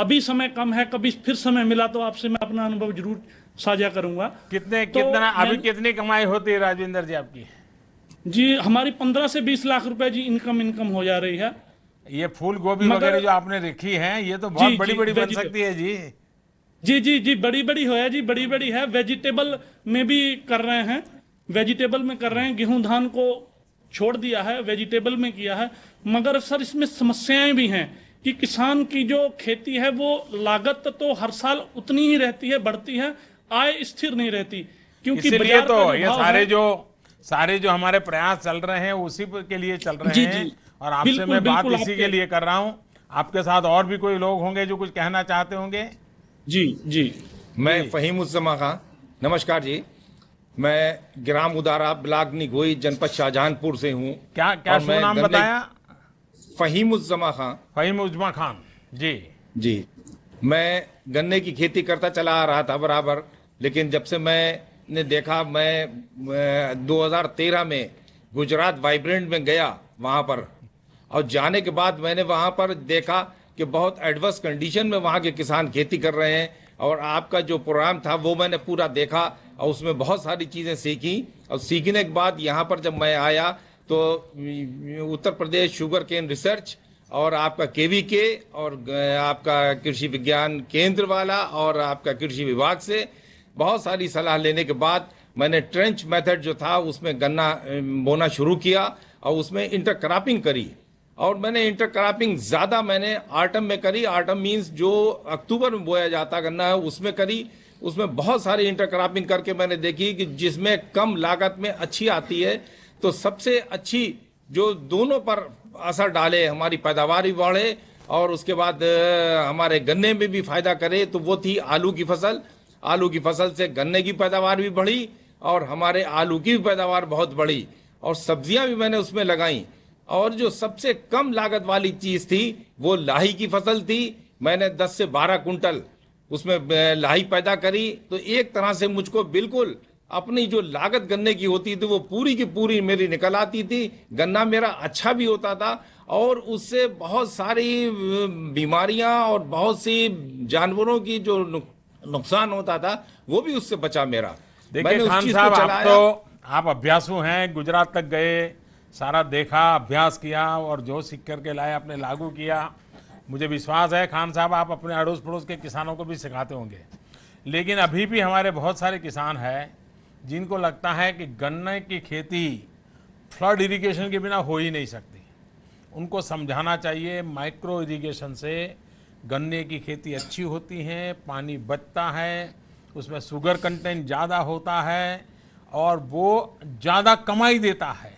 S20: अभी समय कम है कभी फिर समय मिला तो आपसे मैं अपना अनुभव जरूर साझा करूंगा कितने तो कितना अभी कितनी कमाई होती है राजेंद्र जी आपकी जी हमारी पंद्रह से बीस लाख रुपए जी इनकम इनकम हो जा रही है ये फूल गोभी वगैरह जो
S1: आपने रखी है ये तो बहुत बड़ी बड़ी बन सकती
S20: है जी जी जी जी बड़ी बड़ी हो है जी बड़ी बड़ी है वेजिटेबल में भी कर रहे हैं वेजिटेबल में कर रहे हैं गेहूं धान को छोड़ दिया है वेजिटेबल में किया है मगर सर इसमें समस्याएं भी हैं कि किसान की जो खेती है वो लागत तो हर
S1: साल उतनी ही रहती है बढ़ती है आय स्थिर नहीं रहती क्योंकि तो ये सारे जो सारे जो हमारे प्रयास चल रहे हैं उसी के लिए चल रहे जी, हैं जी, और आपसे मैं बात इसी के लिए कर रहा हूँ आपके साथ और भी कोई लोग होंगे जो कुछ कहना चाहते होंगे
S15: जी जी मैं फहीम उजमा खां नमस्कार जी मैं ग्राम उदारा बिलागनी गोई जनपद शाहजहानपुर से हूँ क्या क्या मैं नाम बताया फहीम उजमा खां फहीम उजमा खान जी जी मैं गन्ने की खेती करता चला आ रहा था बराबर लेकिन जब से मैं ने देखा मैं 2013 में गुजरात वाइब्रेंट में गया वहाँ पर और जाने के बाद मैंने वहाँ पर देखा कि बहुत एडवर्स कंडीशन में वहाँ के किसान खेती कर रहे हैं और आपका जो प्रोग्राम था वो मैंने पूरा देखा और उसमें बहुत सारी चीज़ें सीखी और सीखने के बाद यहाँ पर जब मैं आया तो उत्तर प्रदेश शुगर केन रिसर्च और आपका के के और आपका कृषि विज्ञान केंद्र वाला और आपका कृषि विभाग से बहुत सारी सलाह लेने के बाद मैंने ट्रेंच मेथड जो था उसमें गन्ना बोना शुरू किया और उसमें इंटरक्रापिंग करी और मैंने इंटरक्रॉपिंग ज़्यादा मैंने आर्टम में करी आर्टम मीन्स जो अक्टूबर में बोया जाता गन्ना है उसमें करी उसमें बहुत सारी इंटरक्रॉपिंग करके मैंने देखी कि जिसमें कम लागत में अच्छी आती है तो सबसे अच्छी जो दोनों पर असर डाले हमारी पैदावार भी बढ़े और उसके बाद हमारे गन्ने में भी फायदा करे तो वो थी आलू की फसल आलू की फसल से गन्ने की पैदावार भी बढ़ी और हमारे आलू की भी पैदावार बहुत बढ़ी और सब्जियां भी मैंने उसमें लगाई और जो सबसे कम लागत वाली चीज थी वो लाही की फसल थी मैंने 10 से 12 कुंटल उसमें लाही पैदा करी तो एक तरह से मुझको बिल्कुल अपनी जो लागत गन्ने की होती थी वो पूरी की पूरी मेरी निकल आती थी गन्ना मेरा अच्छा भी होता था और उससे बहुत सारी बीमारियां और बहुत सी जानवरों की जो नुकसान होता था वो भी उससे बचा मेरा देखिए खान साहब आप तो
S1: आप अभ्यासु हैं गुजरात तक गए सारा देखा अभ्यास किया और जो सीख करके लाए आपने लागू किया मुझे विश्वास है खान साहब आप अपने अड़ोस पड़ोस के किसानों को भी सिखाते होंगे लेकिन अभी भी हमारे बहुत सारे किसान हैं जिनको लगता है कि गन्ने की खेती फ्लड इरिगेशन के बिना हो ही नहीं सकती उनको समझाना चाहिए माइक्रो इरिगेशन से गन्ने की खेती अच्छी होती है पानी बचता है उसमें शुगर कंटेंट ज़्यादा होता है और वो ज़्यादा कमाई देता है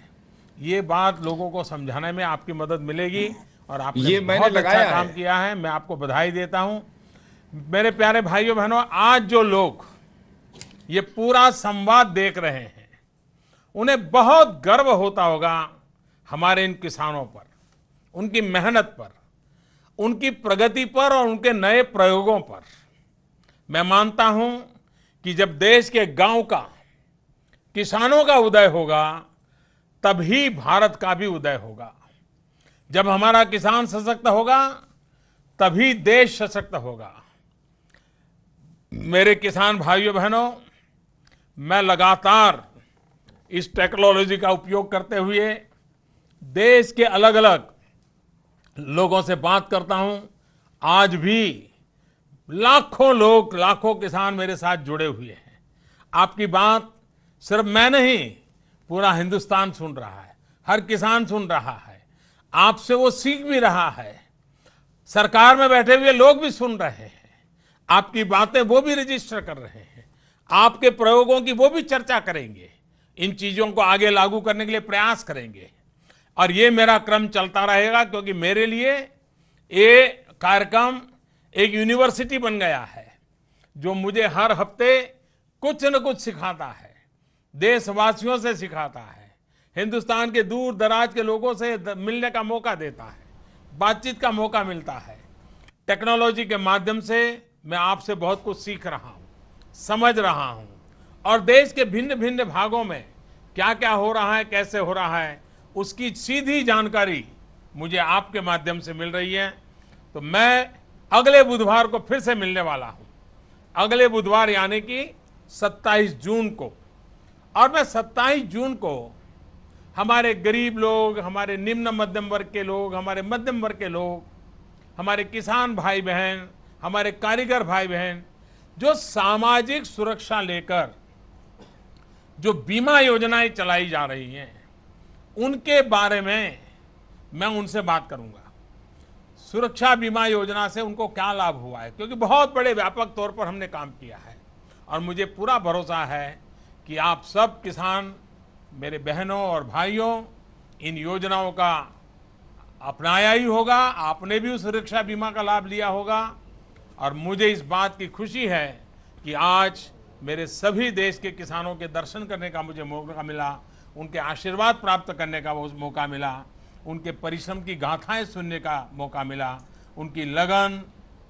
S1: ये बात लोगों को समझाने में आपकी मदद मिलेगी और आपने ये बहुत अच्छा काम किया है मैं आपको बधाई देता हूँ मेरे प्यारे भाइयों बहनों आज जो लोग ये पूरा संवाद देख रहे हैं उन्हें बहुत गर्व होता होगा हमारे इन किसानों पर उनकी मेहनत पर उनकी प्रगति पर और उनके नए प्रयोगों पर मैं मानता हूं कि जब देश के गांव का किसानों का उदय होगा तभी भारत का भी उदय होगा जब हमारा किसान सशक्त होगा तभी देश सशक्त होगा मेरे किसान भाइयों बहनों मैं लगातार इस टेक्नोलॉजी का उपयोग करते हुए देश के अलग अलग लोगों से बात करता हूं आज भी लाखों लोग लाखों किसान मेरे साथ जुड़े हुए हैं आपकी बात सिर्फ मैं नहीं पूरा हिंदुस्तान सुन रहा है हर किसान सुन रहा है आपसे वो सीख भी रहा है सरकार में बैठे हुए लोग भी सुन रहे हैं आपकी बातें वो भी रजिस्टर कर रहे हैं आपके प्रयोगों की वो भी चर्चा करेंगे इन चीजों को आगे लागू करने के लिए प्रयास करेंगे और ये मेरा क्रम चलता रहेगा क्योंकि मेरे लिए ये कार्यक्रम एक यूनिवर्सिटी बन गया है जो मुझे हर हफ्ते कुछ न कुछ सिखाता है देशवासियों से सिखाता है हिंदुस्तान के दूर दराज के लोगों से मिलने का मौका देता है बातचीत का मौका मिलता है टेक्नोलॉजी के माध्यम से मैं आपसे बहुत कुछ सीख रहा हूँ समझ रहा हूँ और देश के भिन्न भिन्न भागों में क्या क्या हो रहा है कैसे हो रहा है उसकी सीधी जानकारी मुझे आपके माध्यम से मिल रही है तो मैं अगले बुधवार को फिर से मिलने वाला हूं अगले बुधवार यानी कि 27 जून को और मैं 27 जून को हमारे गरीब लोग हमारे निम्न मध्यम वर्ग के लोग हमारे मध्यम वर्ग के लोग हमारे किसान भाई बहन हमारे कारीगर भाई बहन जो सामाजिक सुरक्षा लेकर जो बीमा योजनाएं चलाई जा रही हैं उनके बारे में मैं उनसे बात करूंगा सुरक्षा बीमा योजना से उनको क्या लाभ हुआ है क्योंकि बहुत बड़े व्यापक तौर पर हमने काम किया है और मुझे पूरा भरोसा है कि आप सब किसान मेरे बहनों और भाइयों इन योजनाओं का अपनाया ही होगा आपने भी उस सुरक्षा बीमा का लाभ लिया होगा और मुझे इस बात की खुशी है कि आज मेरे सभी देश के किसानों के दर्शन करने का मुझे मौका मिला उनके आशीर्वाद प्राप्त करने का वो मौका मिला उनके परिश्रम की गाथाएं सुनने का मौका मिला उनकी लगन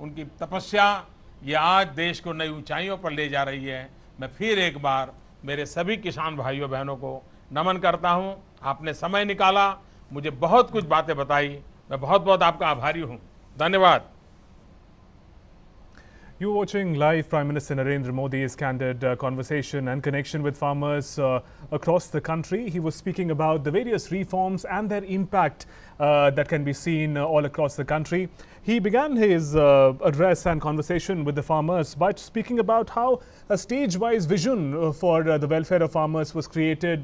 S1: उनकी तपस्या ये आज देश को नई ऊंचाइयों पर ले जा रही है मैं फिर एक बार मेरे सभी किसान भाइयों बहनों को नमन करता हूँ आपने समय निकाला मुझे बहुत कुछ बातें बताई मैं बहुत बहुत आपका आभारी हूँ धन्यवाद
S20: You're watching live Prime Minister Narendra Modi's candid uh, conversation and connection with farmers uh, across the country. He was speaking about the various reforms and their impact uh, that can be seen uh, all across the country. He began his uh, address and conversation with the farmers
S4: by speaking about how a stage-wise vision uh, for the welfare of farmers was created.